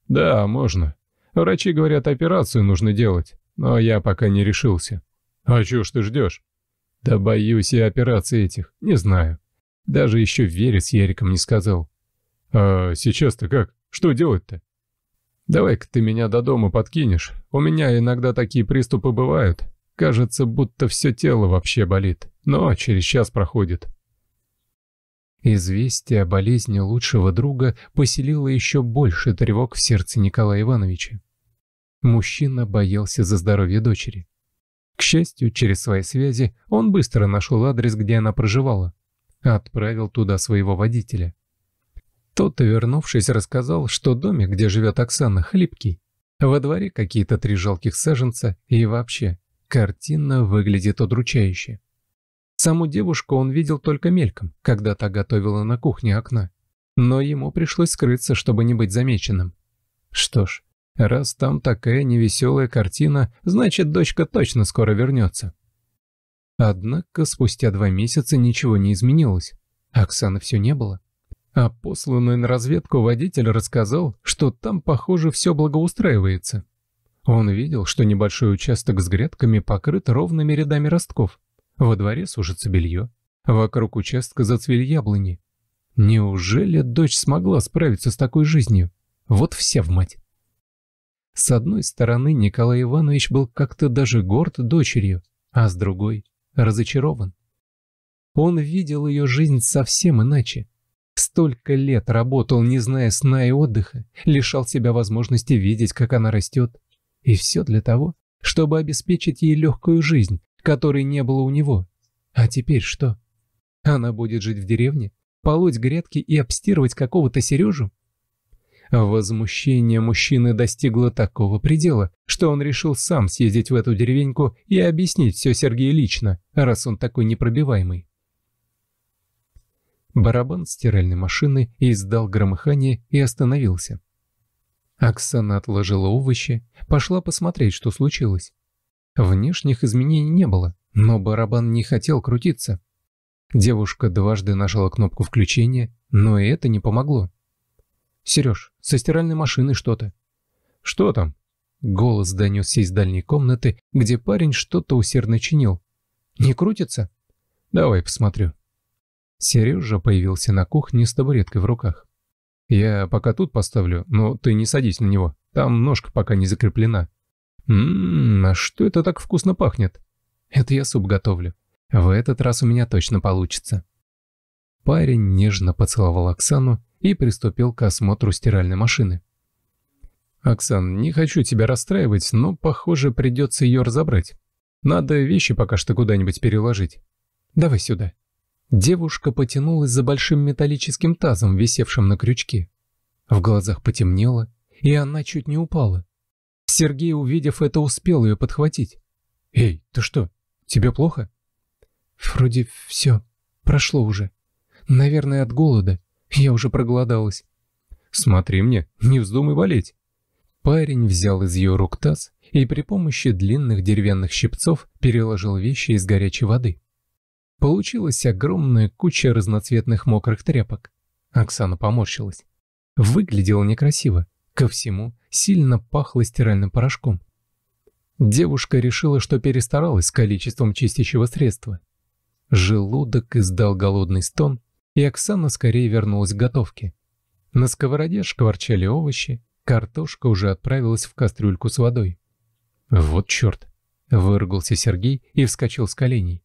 «Да, можно. Врачи говорят, операцию нужно делать, но я пока не решился». «А чего ж ты ждешь?» Да боюсь я операций этих, не знаю. Даже еще верить с Яриком не сказал. А сейчас-то как? Что делать-то? Давай-ка ты меня до дома подкинешь. У меня иногда такие приступы бывают. Кажется, будто все тело вообще болит. Но через час проходит. Известие о болезни лучшего друга поселило еще больше тревог в сердце Николая Ивановича. Мужчина боялся за здоровье дочери. К счастью, через свои связи он быстро нашел адрес, где она проживала. Отправил туда своего водителя. Тот, вернувшись, рассказал, что домик, где живет Оксана, хлипкий. Во дворе какие-то три жалких саженца и вообще, картина выглядит удручающе. Саму девушку он видел только мельком, когда та готовила на кухне окна. Но ему пришлось скрыться, чтобы не быть замеченным. Что ж, Раз там такая невеселая картина, значит, дочка точно скоро вернется. Однако спустя два месяца ничего не изменилось. Оксаны все не было. А посланный на разведку водитель рассказал, что там, похоже, все благоустраивается. Он видел, что небольшой участок с грядками покрыт ровными рядами ростков. Во дворе сушится белье. Вокруг участка зацвели яблони. Неужели дочь смогла справиться с такой жизнью? Вот вся в мать. С одной стороны, Николай Иванович был как-то даже горд дочерью, а с другой – разочарован. Он видел ее жизнь совсем иначе. Столько лет работал, не зная сна и отдыха, лишал себя возможности видеть, как она растет. И все для того, чтобы обеспечить ей легкую жизнь, которой не было у него. А теперь что? Она будет жить в деревне, полоть грядки и обстирывать какого-то Сережу? Возмущение мужчины достигло такого предела, что он решил сам съездить в эту деревеньку и объяснить все Сергею лично, раз он такой непробиваемый. Барабан стиральной машины издал громыхание и остановился. Оксана отложила овощи, пошла посмотреть, что случилось. Внешних изменений не было, но барабан не хотел крутиться. Девушка дважды нажала кнопку включения, но и это не помогло. «Сереж, со стиральной машины что-то». «Что там?» Голос донесся из дальней комнаты, где парень что-то усердно чинил. «Не крутится?» «Давай посмотрю». Сережа появился на кухне с табуреткой в руках. «Я пока тут поставлю, но ты не садись на него, там ножка пока не закреплена». «Ммм, а что это так вкусно пахнет?» «Это я суп готовлю. В этот раз у меня точно получится». Парень нежно поцеловал Оксану и приступил к осмотру стиральной машины. «Оксан, не хочу тебя расстраивать, но, похоже, придется ее разобрать. Надо вещи пока что куда-нибудь переложить. Давай сюда». Девушка потянулась за большим металлическим тазом, висевшим на крючке. В глазах потемнело, и она чуть не упала. Сергей, увидев это, успел ее подхватить. «Эй, ты что, тебе плохо?» «Вроде все прошло уже», Наверное, от голода. Я уже проголодалась. Смотри мне, не вздумай болеть. Парень взял из ее рук таз и при помощи длинных деревянных щипцов переложил вещи из горячей воды. Получилась огромная куча разноцветных мокрых тряпок. Оксана поморщилась. Выглядело некрасиво. Ко всему сильно пахло стиральным порошком. Девушка решила, что перестаралась с количеством чистящего средства. Желудок издал голодный стон, и Оксана скорее вернулась к готовке. На сковороде шкварчали овощи, картошка уже отправилась в кастрюльку с водой. «Вот черт!» — выргался Сергей и вскочил с коленей.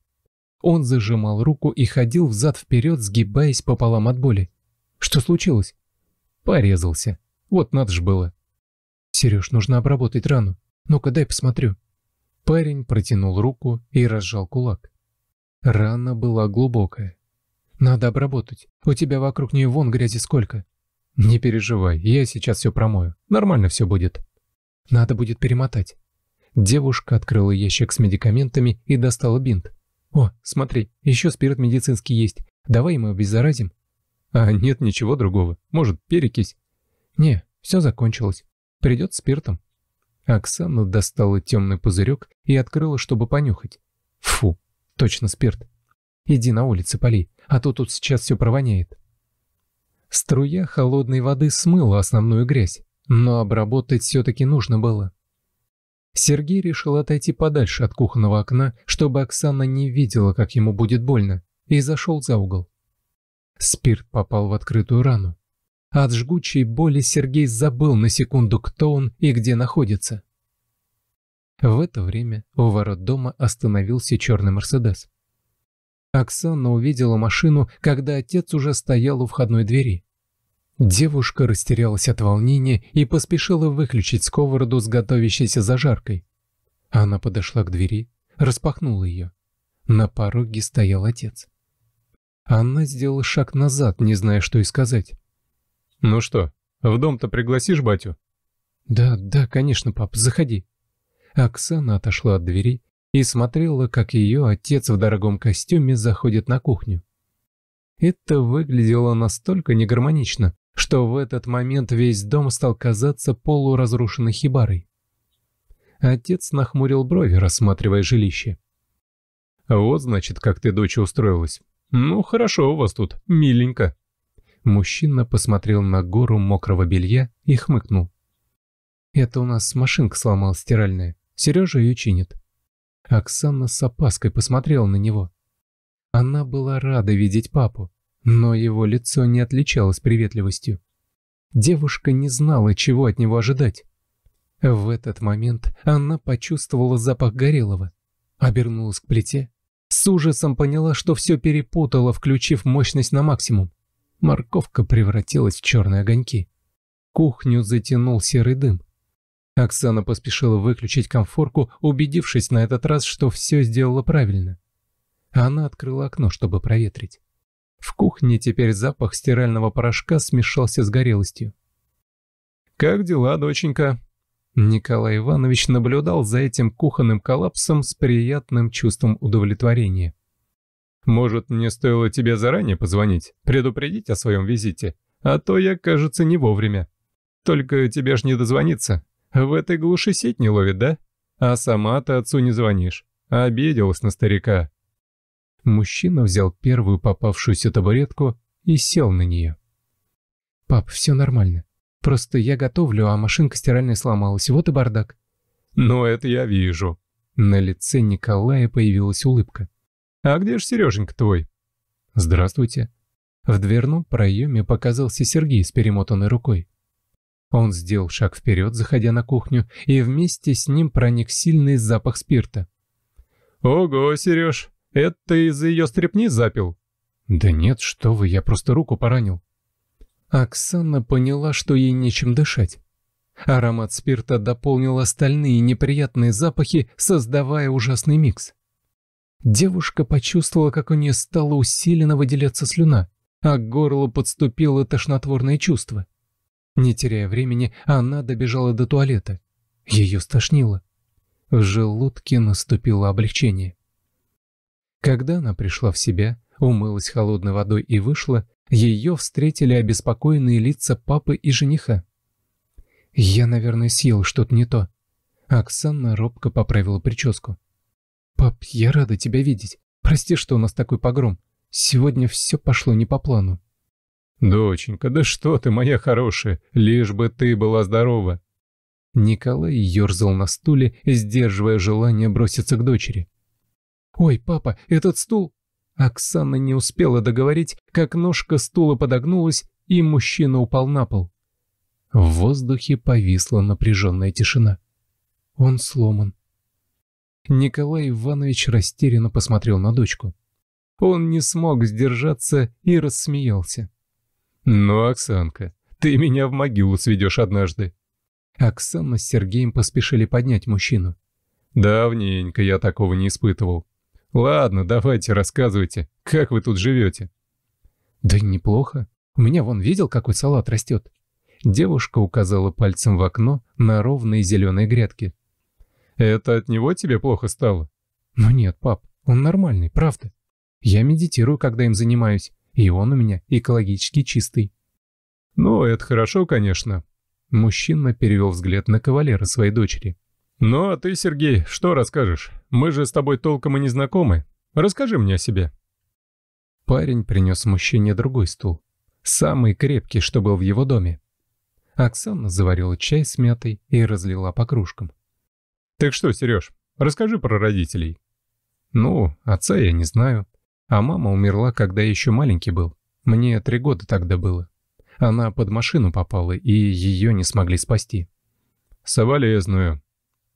Он зажимал руку и ходил взад-вперед, сгибаясь пополам от боли. «Что случилось?» «Порезался. Вот надо ж было». «Сереж, нужно обработать рану. Ну-ка, дай посмотрю». Парень протянул руку и разжал кулак. Рана была глубокая. Надо обработать. У тебя вокруг нее вон грязи сколько». «Не переживай, я сейчас все промою. Нормально все будет». «Надо будет перемотать». Девушка открыла ящик с медикаментами и достала бинт. «О, смотри, еще спирт медицинский есть. Давай мы обеззаразим». «А нет ничего другого. Может, перекись?» «Не, все закончилось. Придет спиртом». Оксана достала темный пузырек и открыла, чтобы понюхать. «Фу, точно спирт. Иди на улице поли, а то тут сейчас все провоняет. Струя холодной воды смыла основную грязь, но обработать все-таки нужно было. Сергей решил отойти подальше от кухонного окна, чтобы Оксана не видела, как ему будет больно, и зашел за угол. Спирт попал в открытую рану. От жгучей боли Сергей забыл на секунду, кто он и где находится. В это время у ворот дома остановился черный Мерседес. Оксана увидела машину, когда отец уже стоял у входной двери. Девушка растерялась от волнения и поспешила выключить сковороду с готовящейся зажаркой. Она подошла к двери, распахнула ее. На пороге стоял отец. Она сделала шаг назад, не зная, что и сказать. «Ну что, в дом-то пригласишь батю?» «Да, да, конечно, пап, заходи». Оксана отошла от двери и смотрела, как ее отец в дорогом костюме заходит на кухню. Это выглядело настолько негармонично, что в этот момент весь дом стал казаться полуразрушенной хибарой. Отец нахмурил брови, рассматривая жилище. «Вот, значит, как ты, дочь, устроилась. Ну, хорошо у вас тут, миленько». Мужчина посмотрел на гору мокрого белья и хмыкнул. «Это у нас машинка сломалась стиральная. Сережа ее чинит. Оксана с опаской посмотрела на него. Она была рада видеть папу, но его лицо не отличалось приветливостью. Девушка не знала, чего от него ожидать. В этот момент она почувствовала запах горелого, обернулась к плите, с ужасом поняла, что все перепутала, включив мощность на максимум. Морковка превратилась в черные огоньки. Кухню затянул серый дым. Оксана поспешила выключить комфорку, убедившись на этот раз, что все сделала правильно. Она открыла окно, чтобы проветрить. В кухне теперь запах стирального порошка смешался с горелостью. «Как дела, доченька?» Николай Иванович наблюдал за этим кухонным коллапсом с приятным чувством удовлетворения. «Может, мне стоило тебе заранее позвонить, предупредить о своем визите? А то я, кажется, не вовремя. Только тебе ж не дозвониться, в этой глуши сеть не ловит, да? А сама то отцу не звонишь. Обиделась на старика. Мужчина взял первую попавшуюся табуретку и сел на нее. «Пап, все нормально. Просто я готовлю, а машинка стиральная сломалась. Вот и бардак». «Ну, это я вижу». На лице Николая появилась улыбка. «А где же Сереженька твой?» «Здравствуйте». В дверном проеме показался Сергей с перемотанной рукой. Он сделал шаг вперед, заходя на кухню, и вместе с ним проник сильный запах спирта. «Ого, Сереж, это ты из-за ее стрепни запил?» «Да нет, что вы, я просто руку поранил». Оксана поняла, что ей нечем дышать. Аромат спирта дополнил остальные неприятные запахи, создавая ужасный микс. Девушка почувствовала, как у нее стало усиленно выделяться слюна, а к горлу подступило тошнотворное чувство. Не теряя времени, она добежала до туалета. Ее стошнило. В желудке наступило облегчение. Когда она пришла в себя, умылась холодной водой и вышла, ее встретили обеспокоенные лица папы и жениха. «Я, наверное, съел что-то не то». Оксана робко поправила прическу. «Пап, я рада тебя видеть. Прости, что у нас такой погром. Сегодня все пошло не по плану». «Доченька, да что ты, моя хорошая, лишь бы ты была здорова!» Николай ерзал на стуле, сдерживая желание броситься к дочери. «Ой, папа, этот стул!» Оксана не успела договорить, как ножка стула подогнулась, и мужчина упал на пол. В воздухе повисла напряженная тишина. Он сломан. Николай Иванович растерянно посмотрел на дочку. Он не смог сдержаться и рассмеялся. «Ну, Оксанка, ты меня в могилу сведешь однажды». Оксана с Сергеем поспешили поднять мужчину. «Давненько я такого не испытывал. Ладно, давайте рассказывайте, как вы тут живете?» «Да неплохо. У меня вон видел, какой салат растет?» Девушка указала пальцем в окно на ровные зеленые грядки. «Это от него тебе плохо стало?» «Ну нет, пап, он нормальный, правда. Я медитирую, когда им занимаюсь и он у меня экологически чистый. Ну, это хорошо, конечно. Мужчина перевел взгляд на кавалера своей дочери. Ну, а ты, Сергей, что расскажешь? Мы же с тобой толком и не знакомы. Расскажи мне о себе. Парень принес мужчине другой стул. Самый крепкий, что был в его доме. Оксана заварила чай с мятой и разлила по кружкам. «Так что, Сереж, расскажи про родителей». «Ну, отца я не знаю. А мама умерла, когда я еще маленький был. Мне три года тогда было. Она под машину попала, и ее не смогли спасти. Соболезную.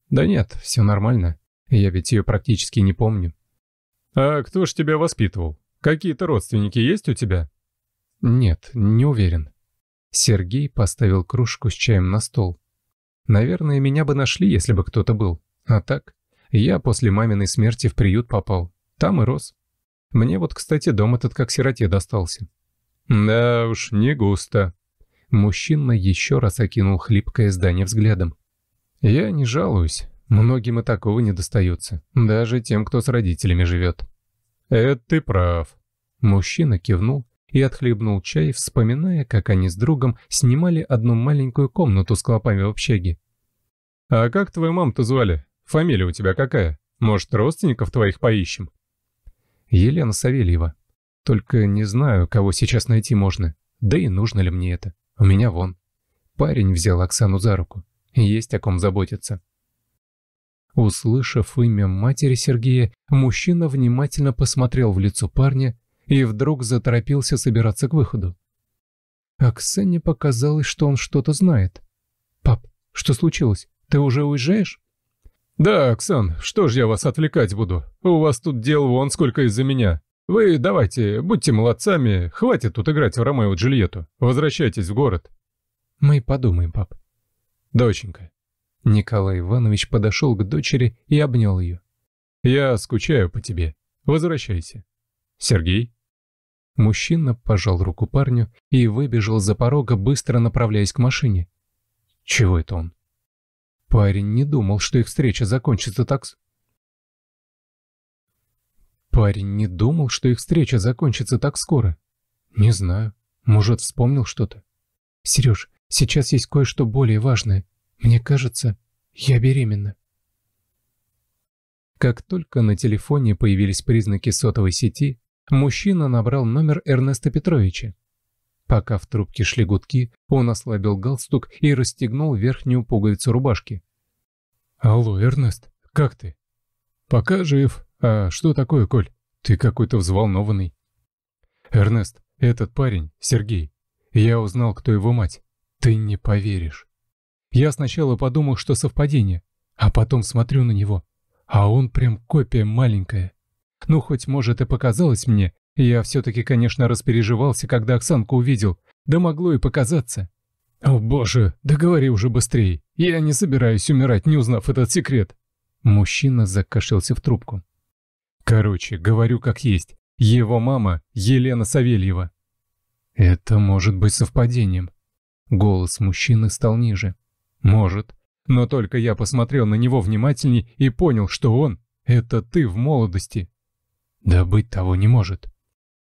Да нет, все нормально. Я ведь ее практически не помню. А кто ж тебя воспитывал? Какие-то родственники есть у тебя? Нет, не уверен. Сергей поставил кружку с чаем на стол. Наверное, меня бы нашли, если бы кто-то был. А так, я после маминой смерти в приют попал. Там и рос. Мне вот, кстати, дом этот как сироте достался. Да уж, не густо. Мужчина еще раз окинул хлипкое здание взглядом. Я не жалуюсь. Многим и такого не достается. Даже тем, кто с родителями живет. Это ты прав. Мужчина кивнул и отхлебнул чай, вспоминая, как они с другом снимали одну маленькую комнату с клопами в общаге. «А как твою маму-то звали? Фамилия у тебя какая? Может, родственников твоих поищем?» Елена Савельева. Только не знаю, кого сейчас найти можно. Да и нужно ли мне это? У меня вон. Парень взял Оксану за руку. Есть о ком заботиться. Услышав имя матери Сергея, мужчина внимательно посмотрел в лицо парня и вдруг заторопился собираться к выходу. Оксане показалось, что он что-то знает. «Пап, что случилось? Ты уже уезжаешь?» «Да, Оксан, что ж я вас отвлекать буду? У вас тут дел вон сколько из-за меня. Вы давайте, будьте молодцами, хватит тут играть в Ромео и Джульетту. Возвращайтесь в город». «Мы подумаем, пап». «Доченька». Николай Иванович подошел к дочери и обнял ее. «Я скучаю по тебе. Возвращайся». «Сергей?» Мужчина пожал руку парню и выбежал за порога, быстро направляясь к машине. «Чего это он?» Парень не думал, что их встреча закончится так... Парень не думал, что их встреча закончится так скоро. Не знаю. Может, вспомнил что-то? Сереж, сейчас есть кое-что более важное. Мне кажется, я беременна. Как только на телефоне появились признаки сотовой сети, мужчина набрал номер Эрнеста Петровича. Пока в трубке шли гудки, он ослабил галстук и расстегнул верхнюю пуговицу рубашки. «Алло, Эрнест, как ты?» «Пока жив. А что такое, Коль? Ты какой-то взволнованный». «Эрнест, этот парень, Сергей. Я узнал, кто его мать. Ты не поверишь. Я сначала подумал, что совпадение, а потом смотрю на него, а он прям копия маленькая. Ну, хоть, может, и показалось мне, я все-таки, конечно, распереживался, когда Оксанку увидел. Да могло и показаться. «О боже, да говори уже быстрее. Я не собираюсь умирать, не узнав этот секрет». Мужчина закашлялся в трубку. «Короче, говорю как есть. Его мама Елена Савельева». «Это может быть совпадением». Голос мужчины стал ниже. «Может. Но только я посмотрел на него внимательней и понял, что он — это ты в молодости». «Да быть того не может».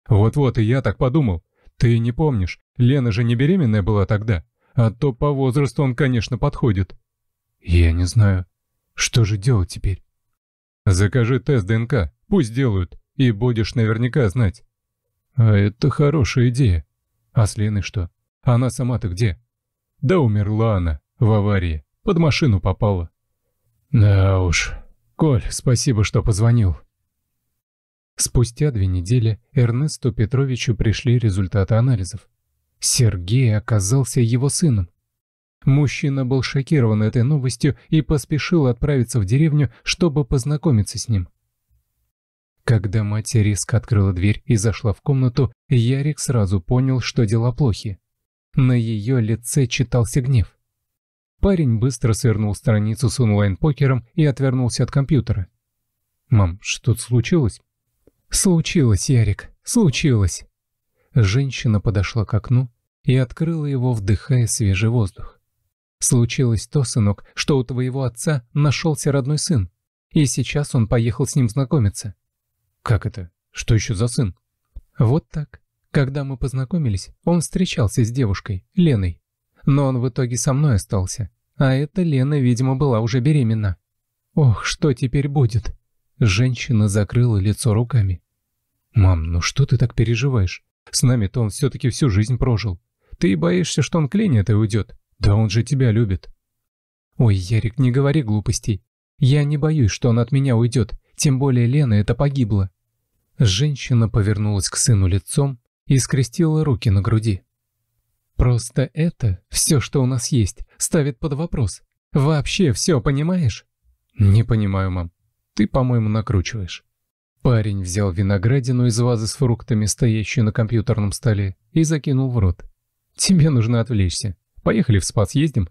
«Вот-вот, и я так подумал. Ты не помнишь, Лена же не беременная была тогда, а то по возрасту он, конечно, подходит». «Я не знаю. Что же делать теперь?» «Закажи тест ДНК, пусть делают, и будешь наверняка знать». «А это хорошая идея. А с Леной что? Она сама-то где?» «Да умерла она, в аварии, под машину попала». «Да уж. Коль, спасибо, что позвонил». Спустя две недели Эрнесту Петровичу пришли результаты анализов. Сергей оказался его сыном. Мужчина был шокирован этой новостью и поспешил отправиться в деревню, чтобы познакомиться с ним. Когда мать резко открыла дверь и зашла в комнату, Ярик сразу понял, что дела плохи. На ее лице читался гнев. Парень быстро свернул страницу с онлайн-покером и отвернулся от компьютера. «Мам, что-то случилось?» «Случилось, Ярик, случилось!» Женщина подошла к окну и открыла его, вдыхая свежий воздух. «Случилось то, сынок, что у твоего отца нашелся родной сын, и сейчас он поехал с ним знакомиться». «Как это? Что еще за сын?» «Вот так. Когда мы познакомились, он встречался с девушкой, Леной. Но он в итоге со мной остался, а эта Лена, видимо, была уже беременна. Ох, что теперь будет?» Женщина закрыла лицо руками. «Мам, ну что ты так переживаешь? С нами-то он все-таки всю жизнь прожил. Ты боишься, что он клинит и уйдет. Да он же тебя любит». «Ой, Ярик, не говори глупостей. Я не боюсь, что он от меня уйдет, тем более Лена это погибла». Женщина повернулась к сыну лицом и скрестила руки на груди. «Просто это, все, что у нас есть, ставит под вопрос. Вообще все, понимаешь?» «Не понимаю, мам. Ты, по-моему, накручиваешь». Парень взял виноградину из вазы с фруктами, стоящую на компьютерном столе, и закинул в рот. «Тебе нужно отвлечься. Поехали в спа съездим?»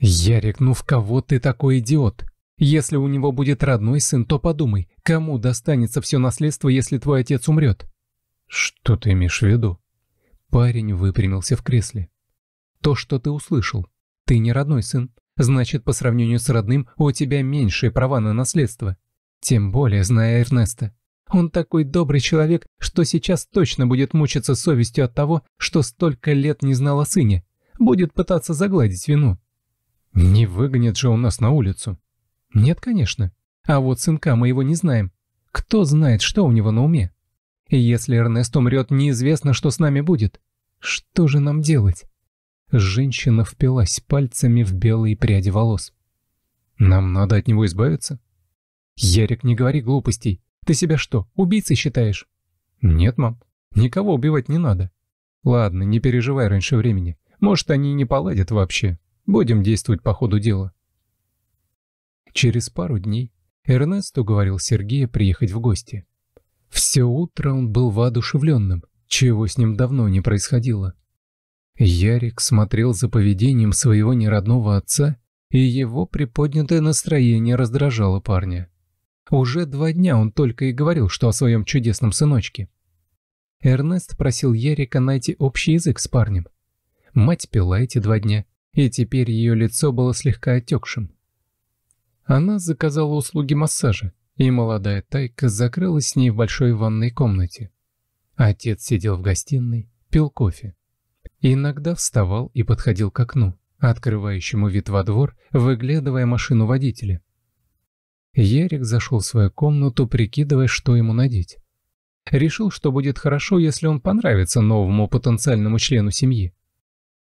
«Ярик, ну в кого ты такой идиот? Если у него будет родной сын, то подумай, кому достанется все наследство, если твой отец умрет?» «Что ты имеешь в виду?» Парень выпрямился в кресле. «То, что ты услышал. Ты не родной сын, Значит, по сравнению с родным, у тебя меньшие права на наследство. Тем более, зная Эрнеста. Он такой добрый человек, что сейчас точно будет мучиться совестью от того, что столько лет не знал о сыне. Будет пытаться загладить вину. Не выгонят же он нас на улицу. Нет, конечно. А вот сынка мы его не знаем. Кто знает, что у него на уме? И если Эрнест умрет, неизвестно, что с нами будет. Что же нам делать? Женщина впилась пальцами в белые пряди волос. «Нам надо от него избавиться?» «Ярик, не говори глупостей. Ты себя что, убийцей считаешь?» «Нет, мам. Никого убивать не надо. Ладно, не переживай раньше времени. Может, они и не поладят вообще. Будем действовать по ходу дела». Через пару дней Эрнест уговорил Сергея приехать в гости. Все утро он был воодушевленным, чего с ним давно не происходило. Ярик смотрел за поведением своего неродного отца, и его приподнятое настроение раздражало парня. Уже два дня он только и говорил, что о своем чудесном сыночке. Эрнест просил Ярика найти общий язык с парнем. Мать пила эти два дня, и теперь ее лицо было слегка отекшим. Она заказала услуги массажа, и молодая тайка закрылась с ней в большой ванной комнате. Отец сидел в гостиной, пил кофе иногда вставал и подходил к окну, открывающему вид во двор, выглядывая машину водителя. Ярик зашел в свою комнату, прикидывая, что ему надеть. Решил, что будет хорошо, если он понравится новому потенциальному члену семьи.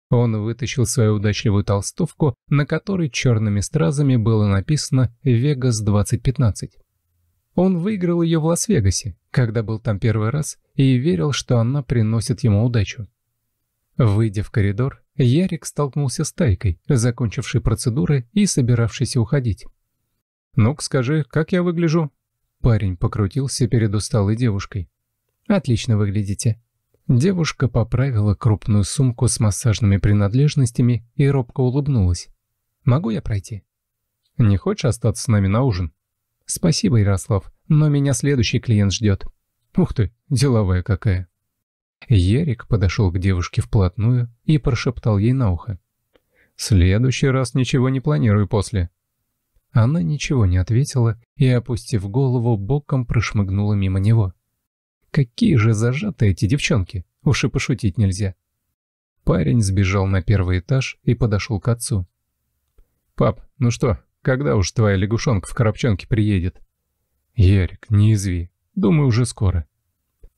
Он вытащил свою удачливую толстовку, на которой черными стразами было написано «Вегас 2015». Он выиграл ее в Лас-Вегасе, когда был там первый раз, и верил, что она приносит ему удачу. Выйдя в коридор, Ярик столкнулся с Тайкой, закончившей процедуры и собиравшейся уходить. «Ну-ка скажи, как я выгляжу?» Парень покрутился перед усталой девушкой. «Отлично выглядите». Девушка поправила крупную сумку с массажными принадлежностями и робко улыбнулась. «Могу я пройти?» «Не хочешь остаться с нами на ужин?» «Спасибо, Ярослав, но меня следующий клиент ждет». «Ух ты, деловая какая!» Ярик подошел к девушке вплотную и прошептал ей на ухо. «Следующий раз ничего не планирую после». Она ничего не ответила и, опустив голову, боком прошмыгнула мимо него. «Какие же зажаты эти девчонки! Уж и пошутить нельзя!» Парень сбежал на первый этаж и подошел к отцу. «Пап, ну что, когда уж твоя лягушонка в коробчонке приедет?» «Ярик, не изви. Думаю, уже скоро».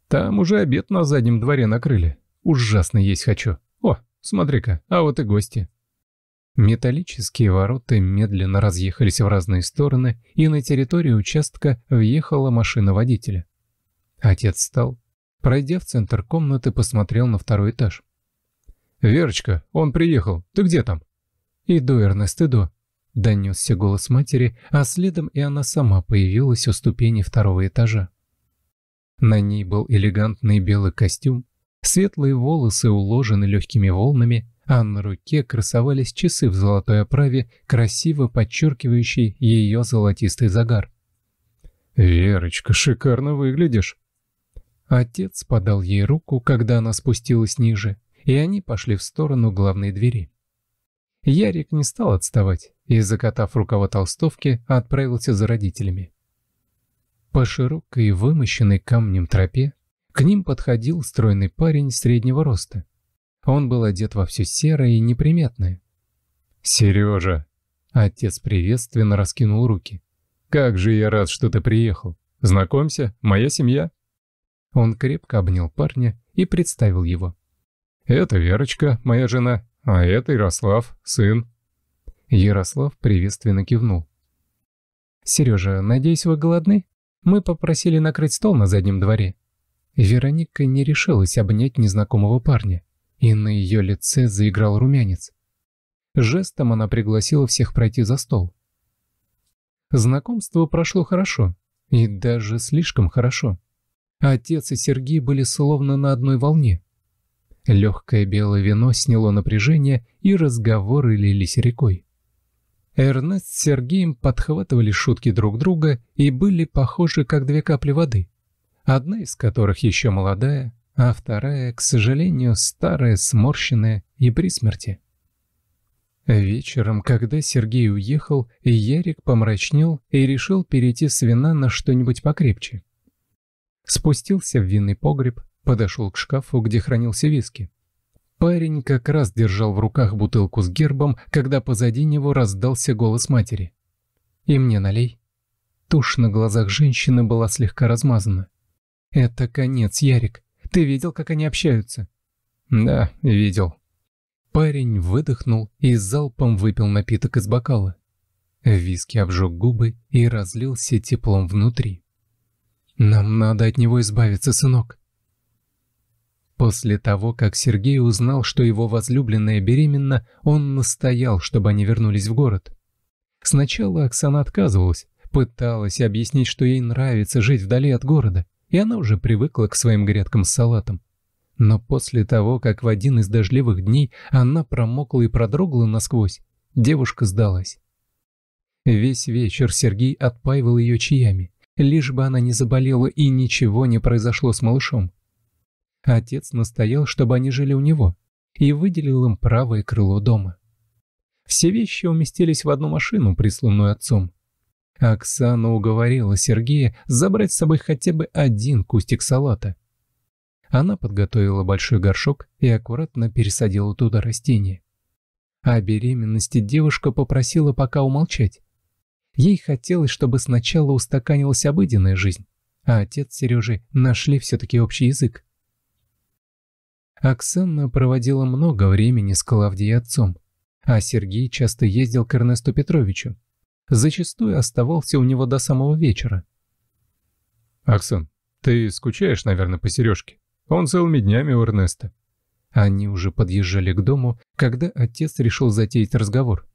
Там уже обед на заднем дворе накрыли. Ужасно есть хочу. О, смотри-ка, а вот и гости. Металлические ворота медленно разъехались в разные стороны, и на территорию участка въехала машина водителя. Отец встал. Пройдя в центр комнаты, посмотрел на второй этаж. «Верочка, он приехал. Ты где там?» «Иду, Эрнест, иду», — донесся голос матери, а следом и она сама появилась у ступени второго этажа. На ней был элегантный белый костюм, светлые волосы уложены легкими волнами, а на руке красовались часы в золотой оправе, красиво подчеркивающие ее золотистый загар. «Верочка, шикарно выглядишь!» Отец подал ей руку, когда она спустилась ниже, и они пошли в сторону главной двери. Ярик не стал отставать и, закатав рукава толстовки, отправился за родителями. По широкой, вымощенной камнем тропе к ним подходил стройный парень среднего роста. Он был одет во все серое и неприметное. «Сережа!» Отец приветственно раскинул руки. «Как же я рад, что ты приехал! Знакомься, моя семья!» Он крепко обнял парня и представил его. «Это Верочка, моя жена, а это Ярослав, сын». Ярослав приветственно кивнул. «Сережа, надеюсь, вы голодны?» Мы попросили накрыть стол на заднем дворе. Вероника не решилась обнять незнакомого парня, и на ее лице заиграл румянец. Жестом она пригласила всех пройти за стол. Знакомство прошло хорошо, и даже слишком хорошо. Отец и Сергей были словно на одной волне. Легкое белое вино сняло напряжение, и разговоры лились рекой. Эрнест с Сергеем подхватывали шутки друг друга и были похожи как две капли воды, одна из которых еще молодая, а вторая, к сожалению, старая, сморщенная и при смерти. Вечером, когда Сергей уехал, Ярик помрачнел и решил перейти с вина на что-нибудь покрепче. Спустился в винный погреб, подошел к шкафу, где хранился виски. Парень как раз держал в руках бутылку с гербом, когда позади него раздался голос матери. «И мне налей». Тушь на глазах женщины была слегка размазана. «Это конец, Ярик. Ты видел, как они общаются?» «Да, видел». Парень выдохнул и залпом выпил напиток из бокала. Виски обжег губы и разлился теплом внутри. «Нам надо от него избавиться, сынок», После того, как Сергей узнал, что его возлюбленная беременна, он настоял, чтобы они вернулись в город. Сначала Оксана отказывалась, пыталась объяснить, что ей нравится жить вдали от города, и она уже привыкла к своим грядкам с салатом. Но после того, как в один из дождливых дней она промокла и продрогла насквозь, девушка сдалась. Весь вечер Сергей отпаивал ее чаями, лишь бы она не заболела и ничего не произошло с малышом. Отец настоял, чтобы они жили у него, и выделил им правое крыло дома. Все вещи уместились в одну машину, присланную отцом. Оксана уговорила Сергея забрать с собой хотя бы один кустик салата. Она подготовила большой горшок и аккуратно пересадила туда растение. О беременности девушка попросила пока умолчать. Ей хотелось, чтобы сначала устаканилась обыденная жизнь, а отец Сережи нашли все-таки общий язык. Оксана проводила много времени с Клавдией отцом, а Сергей часто ездил к Эрнесту Петровичу. Зачастую оставался у него до самого вечера. «Оксан, ты скучаешь, наверное, по Сережке? Он целыми днями у Эрнеста». Они уже подъезжали к дому, когда отец решил затеять разговор.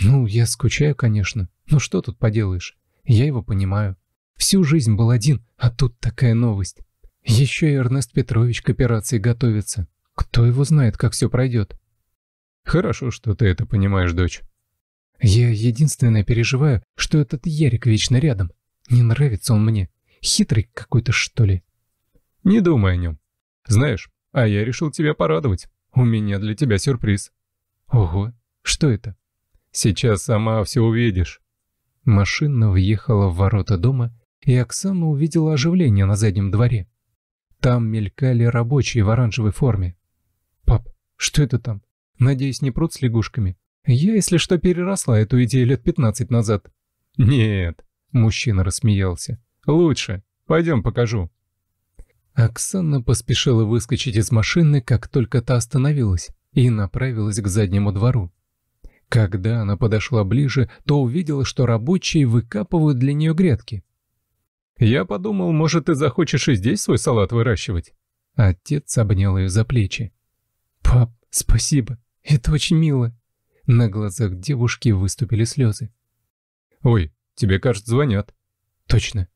«Ну, я скучаю, конечно. Ну что тут поделаешь? Я его понимаю. Всю жизнь был один, а тут такая новость. Еще и Эрнест Петрович к операции готовится. Кто его знает, как все пройдет? Хорошо, что ты это понимаешь, дочь. Я единственное переживаю, что этот Ярик вечно рядом. Не нравится он мне. Хитрый какой-то, что ли. Не думай о нем. Знаешь, а я решил тебя порадовать. У меня для тебя сюрприз. Ого, что это? Сейчас сама все увидишь. Машина въехала в ворота дома, и Оксана увидела оживление на заднем дворе. Там мелькали рабочие в оранжевой форме. «Пап, что это там? Надеюсь, не пруд с лягушками? Я, если что, переросла эту идею лет 15 назад». «Нет», — мужчина рассмеялся. «Лучше. Пойдем покажу». Оксана поспешила выскочить из машины, как только та остановилась, и направилась к заднему двору. Когда она подошла ближе, то увидела, что рабочие выкапывают для нее грядки. Я подумал, может, ты захочешь и здесь свой салат выращивать?» Отец обнял ее за плечи. «Пап, спасибо. Это очень мило». На глазах девушки выступили слезы. «Ой, тебе, кажется, звонят». «Точно».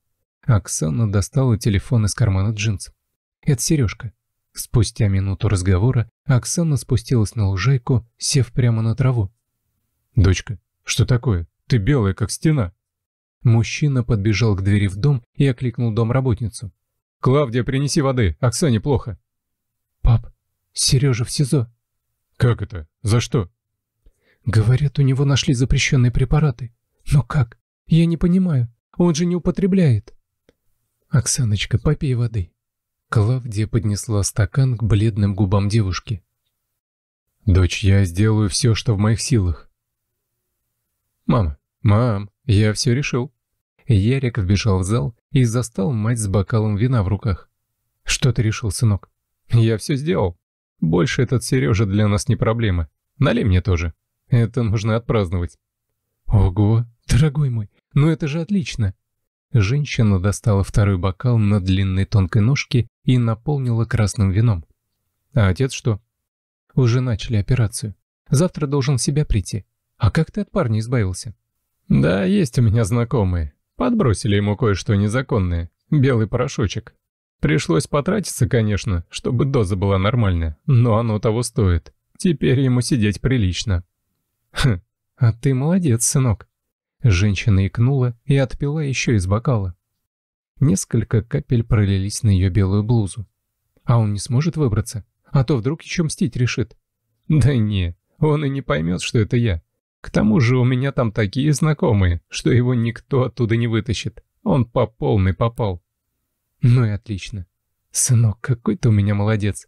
Оксана достала телефон из кармана джинсов. «Это Сережка». Спустя минуту разговора Оксана спустилась на лужайку, сев прямо на траву. «Дочка, что такое? Ты белая, как стена». Мужчина подбежал к двери в дом и окликнул домработницу. «Клавдия, принеси воды, Оксане плохо». «Пап, Сережа в СИЗО». «Как это? За что?» «Говорят, у него нашли запрещенные препараты. Но как? Я не понимаю. Он же не употребляет». «Оксаночка, попей воды». Клавдия поднесла стакан к бледным губам девушки. «Дочь, я сделаю все, что в моих силах». «Мама, мам, я все решил. Ярик вбежал в зал и застал мать с бокалом вина в руках. Что ты решил, сынок? Я все сделал. Больше этот Сережа для нас не проблема. Налей мне тоже. Это нужно отпраздновать. Ого, дорогой мой, ну это же отлично. Женщина достала второй бокал на длинной тонкой ножке и наполнила красным вином. А отец что? Уже начали операцию. Завтра должен в себя прийти. А как ты от парня избавился? Да, есть у меня знакомые. Подбросили ему кое-что незаконное. Белый порошочек. Пришлось потратиться, конечно, чтобы доза была нормальная, но оно того стоит. Теперь ему сидеть прилично. Хм, а ты молодец, сынок. Женщина икнула и отпила еще из бокала. Несколько капель пролились на ее белую блузу. А он не сможет выбраться, а то вдруг еще мстить решит. Да не, он и не поймет, что это я. К тому же у меня там такие знакомые, что его никто оттуда не вытащит. Он по полной попал. Ну и отлично. Сынок, какой ты у меня молодец.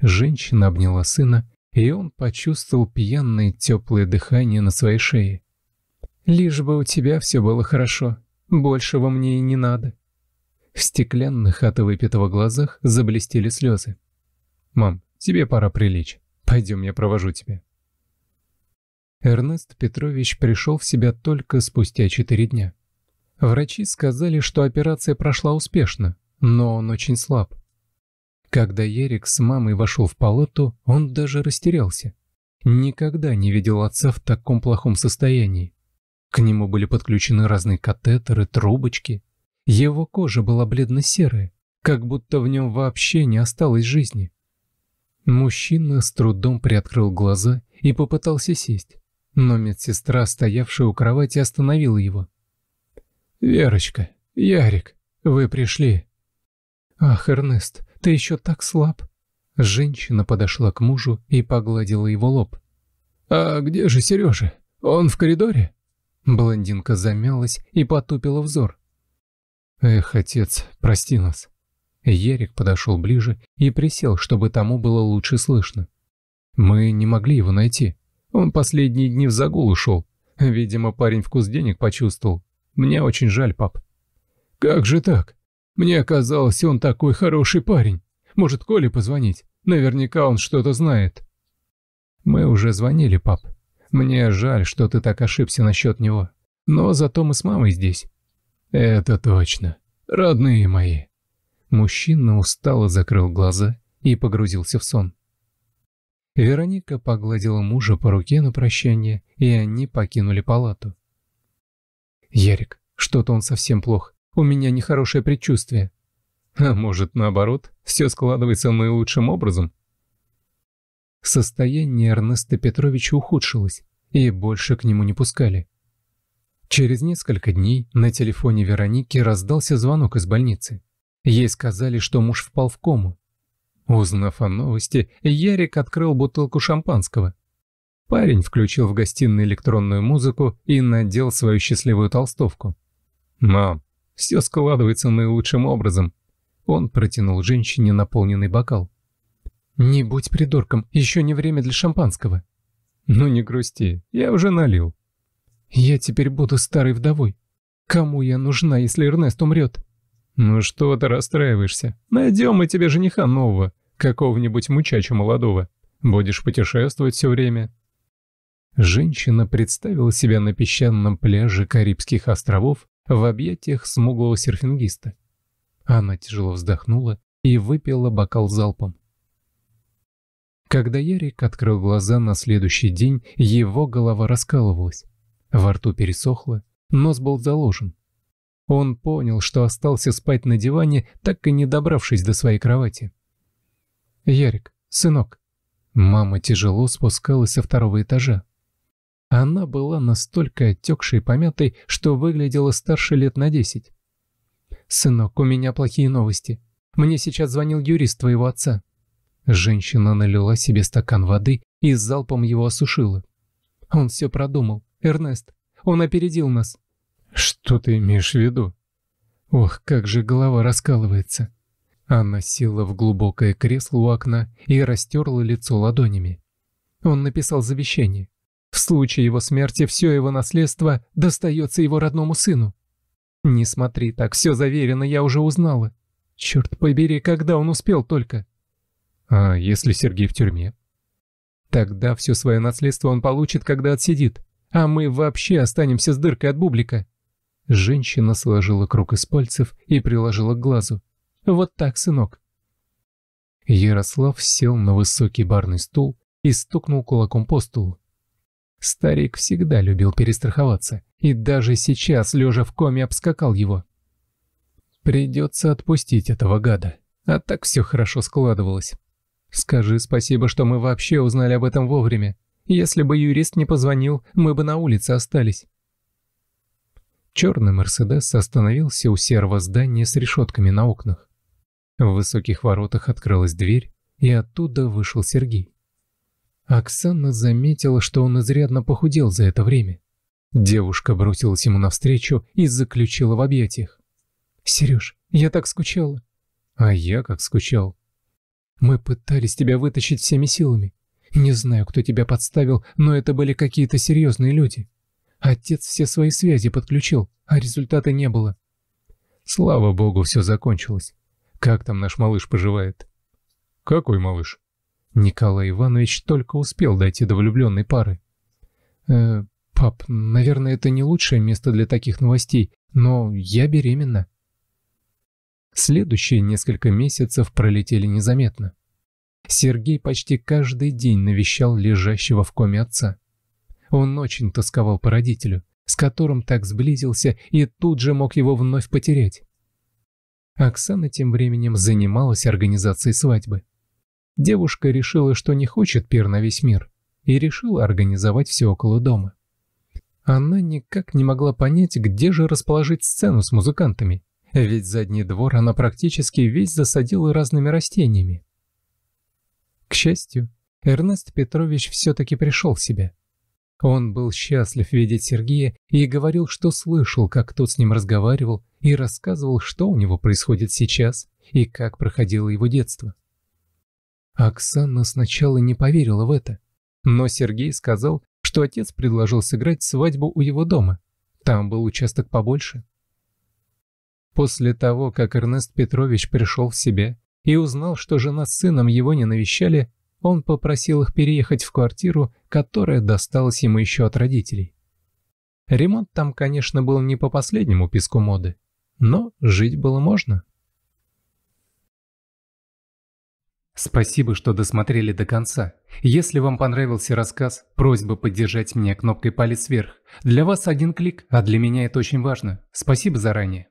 Женщина обняла сына, и он почувствовал пьяное теплое дыхание на своей шее. «Лишь бы у тебя все было хорошо. Большего мне и не надо». В стеклянных от выпитого глазах заблестели слезы. «Мам, тебе пора прилечь. Пойдем, я провожу тебя». Эрнест Петрович пришел в себя только спустя четыре дня. Врачи сказали, что операция прошла успешно, но он очень слаб. Когда Ярик с мамой вошел в палату, он даже растерялся. Никогда не видел отца в таком плохом состоянии. К нему были подключены разные катетеры, трубочки. Его кожа была бледно-серая, как будто в нем вообще не осталось жизни. Мужчина с трудом приоткрыл глаза и попытался сесть но медсестра, стоявшая у кровати, остановила его. «Верочка, Ярик, вы пришли». «Ах, Эрнест, ты еще так слаб». Женщина подошла к мужу и погладила его лоб. «А где же Сережа? Он в коридоре?» Блондинка замялась и потупила взор. «Эх, отец, прости нас». Ярик подошел ближе и присел, чтобы тому было лучше слышно. «Мы не могли его найти». Он последние дни в загул ушел. Видимо, парень вкус денег почувствовал. Мне очень жаль, пап». «Как же так? Мне казалось, он такой хороший парень. Может, Коле позвонить? Наверняка он что-то знает». «Мы уже звонили, пап. Мне жаль, что ты так ошибся насчет него. Но зато мы с мамой здесь». «Это точно. Родные мои». Мужчина устало закрыл глаза и погрузился в сон. Вероника погладила мужа по руке на прощание, и они покинули палату. «Ярик, что-то он совсем плох. У меня нехорошее предчувствие». «А может, наоборот, все складывается наилучшим образом?» Состояние Эрнеста Петровича ухудшилось, и больше к нему не пускали. Через несколько дней на телефоне Вероники раздался звонок из больницы. Ей сказали, что муж впал в кому, Узнав о новости, Ярик открыл бутылку шампанского. Парень включил в гостиной электронную музыку и надел свою счастливую толстовку. «Мам, все складывается наилучшим образом». Он протянул женщине наполненный бокал. «Не будь придурком, еще не время для шампанского». «Ну не грусти, я уже налил». «Я теперь буду старой вдовой. Кому я нужна, если Эрнест умрет?» «Ну что ты расстраиваешься? Найдем мы тебе жениха нового какого-нибудь мучача молодого. Будешь путешествовать все время». Женщина представила себя на песчаном пляже Карибских островов в объятиях смуглого серфингиста. Она тяжело вздохнула и выпила бокал залпом. Когда Ярик открыл глаза на следующий день, его голова раскалывалась. Во рту пересохло, нос был заложен. Он понял, что остался спать на диване, так и не добравшись до своей кровати. «Ярик, сынок». Мама тяжело спускалась со второго этажа. Она была настолько отекшей и помятой, что выглядела старше лет на десять. «Сынок, у меня плохие новости. Мне сейчас звонил юрист твоего отца». Женщина налила себе стакан воды и с залпом его осушила. «Он все продумал. Эрнест, он опередил нас». «Что ты имеешь в виду?» «Ох, как же голова раскалывается. Анна села в глубокое кресло у окна и растерла лицо ладонями. Он написал завещание. В случае его смерти все его наследство достается его родному сыну. «Не смотри так, все заверено, я уже узнала. Черт побери, когда он успел только?» «А если Сергей в тюрьме?» «Тогда все свое наследство он получит, когда отсидит, а мы вообще останемся с дыркой от бублика». Женщина сложила круг из пальцев и приложила к глазу. Вот так, сынок». Ярослав сел на высокий барный стул и стукнул кулаком по столу. Старик всегда любил перестраховаться, и даже сейчас, лежа в коме, обскакал его. Придется отпустить этого гада, а так все хорошо складывалось. Скажи спасибо, что мы вообще узнали об этом вовремя. Если бы юрист не позвонил, мы бы на улице остались. Черный Мерседес остановился у серого здания с решетками на окнах. В высоких воротах открылась дверь, и оттуда вышел Сергей. Оксана заметила, что он изрядно похудел за это время. Девушка бросилась ему навстречу и заключила в объятиях. «Сереж, я так скучала». «А я как скучал». «Мы пытались тебя вытащить всеми силами. Не знаю, кто тебя подставил, но это были какие-то серьезные люди. Отец все свои связи подключил, а результата не было». «Слава богу, все закончилось. Как там наш малыш поживает?» «Какой малыш?» Николай Иванович только успел дойти до влюбленной пары. «Э, «Пап, наверное, это не лучшее место для таких новостей, но я беременна». Следующие несколько месяцев пролетели незаметно. Сергей почти каждый день навещал лежащего в коме отца. Он очень тосковал по родителю, с которым так сблизился и тут же мог его вновь потерять. Оксана тем временем занималась организацией свадьбы. Девушка решила, что не хочет пир на весь мир, и решила организовать все около дома. Она никак не могла понять, где же расположить сцену с музыкантами, ведь задний двор она практически весь засадила разными растениями. К счастью, Эрнест Петрович все-таки пришел в себя – он был счастлив видеть Сергея и говорил, что слышал, как тот с ним разговаривал, и рассказывал, что у него происходит сейчас и как проходило его детство. Оксана сначала не поверила в это, но Сергей сказал, что отец предложил сыграть свадьбу у его дома. Там был участок побольше. После того, как Эрнест Петрович пришел в себя и узнал, что жена с сыном его не навещали, он попросил их переехать в квартиру, которая досталась ему еще от родителей. Ремонт там, конечно, был не по последнему песку моды, но жить было можно. Спасибо, что досмотрели до конца. Если вам понравился рассказ, просьба поддержать меня кнопкой палец вверх. Для вас один клик, а для меня это очень важно. Спасибо заранее.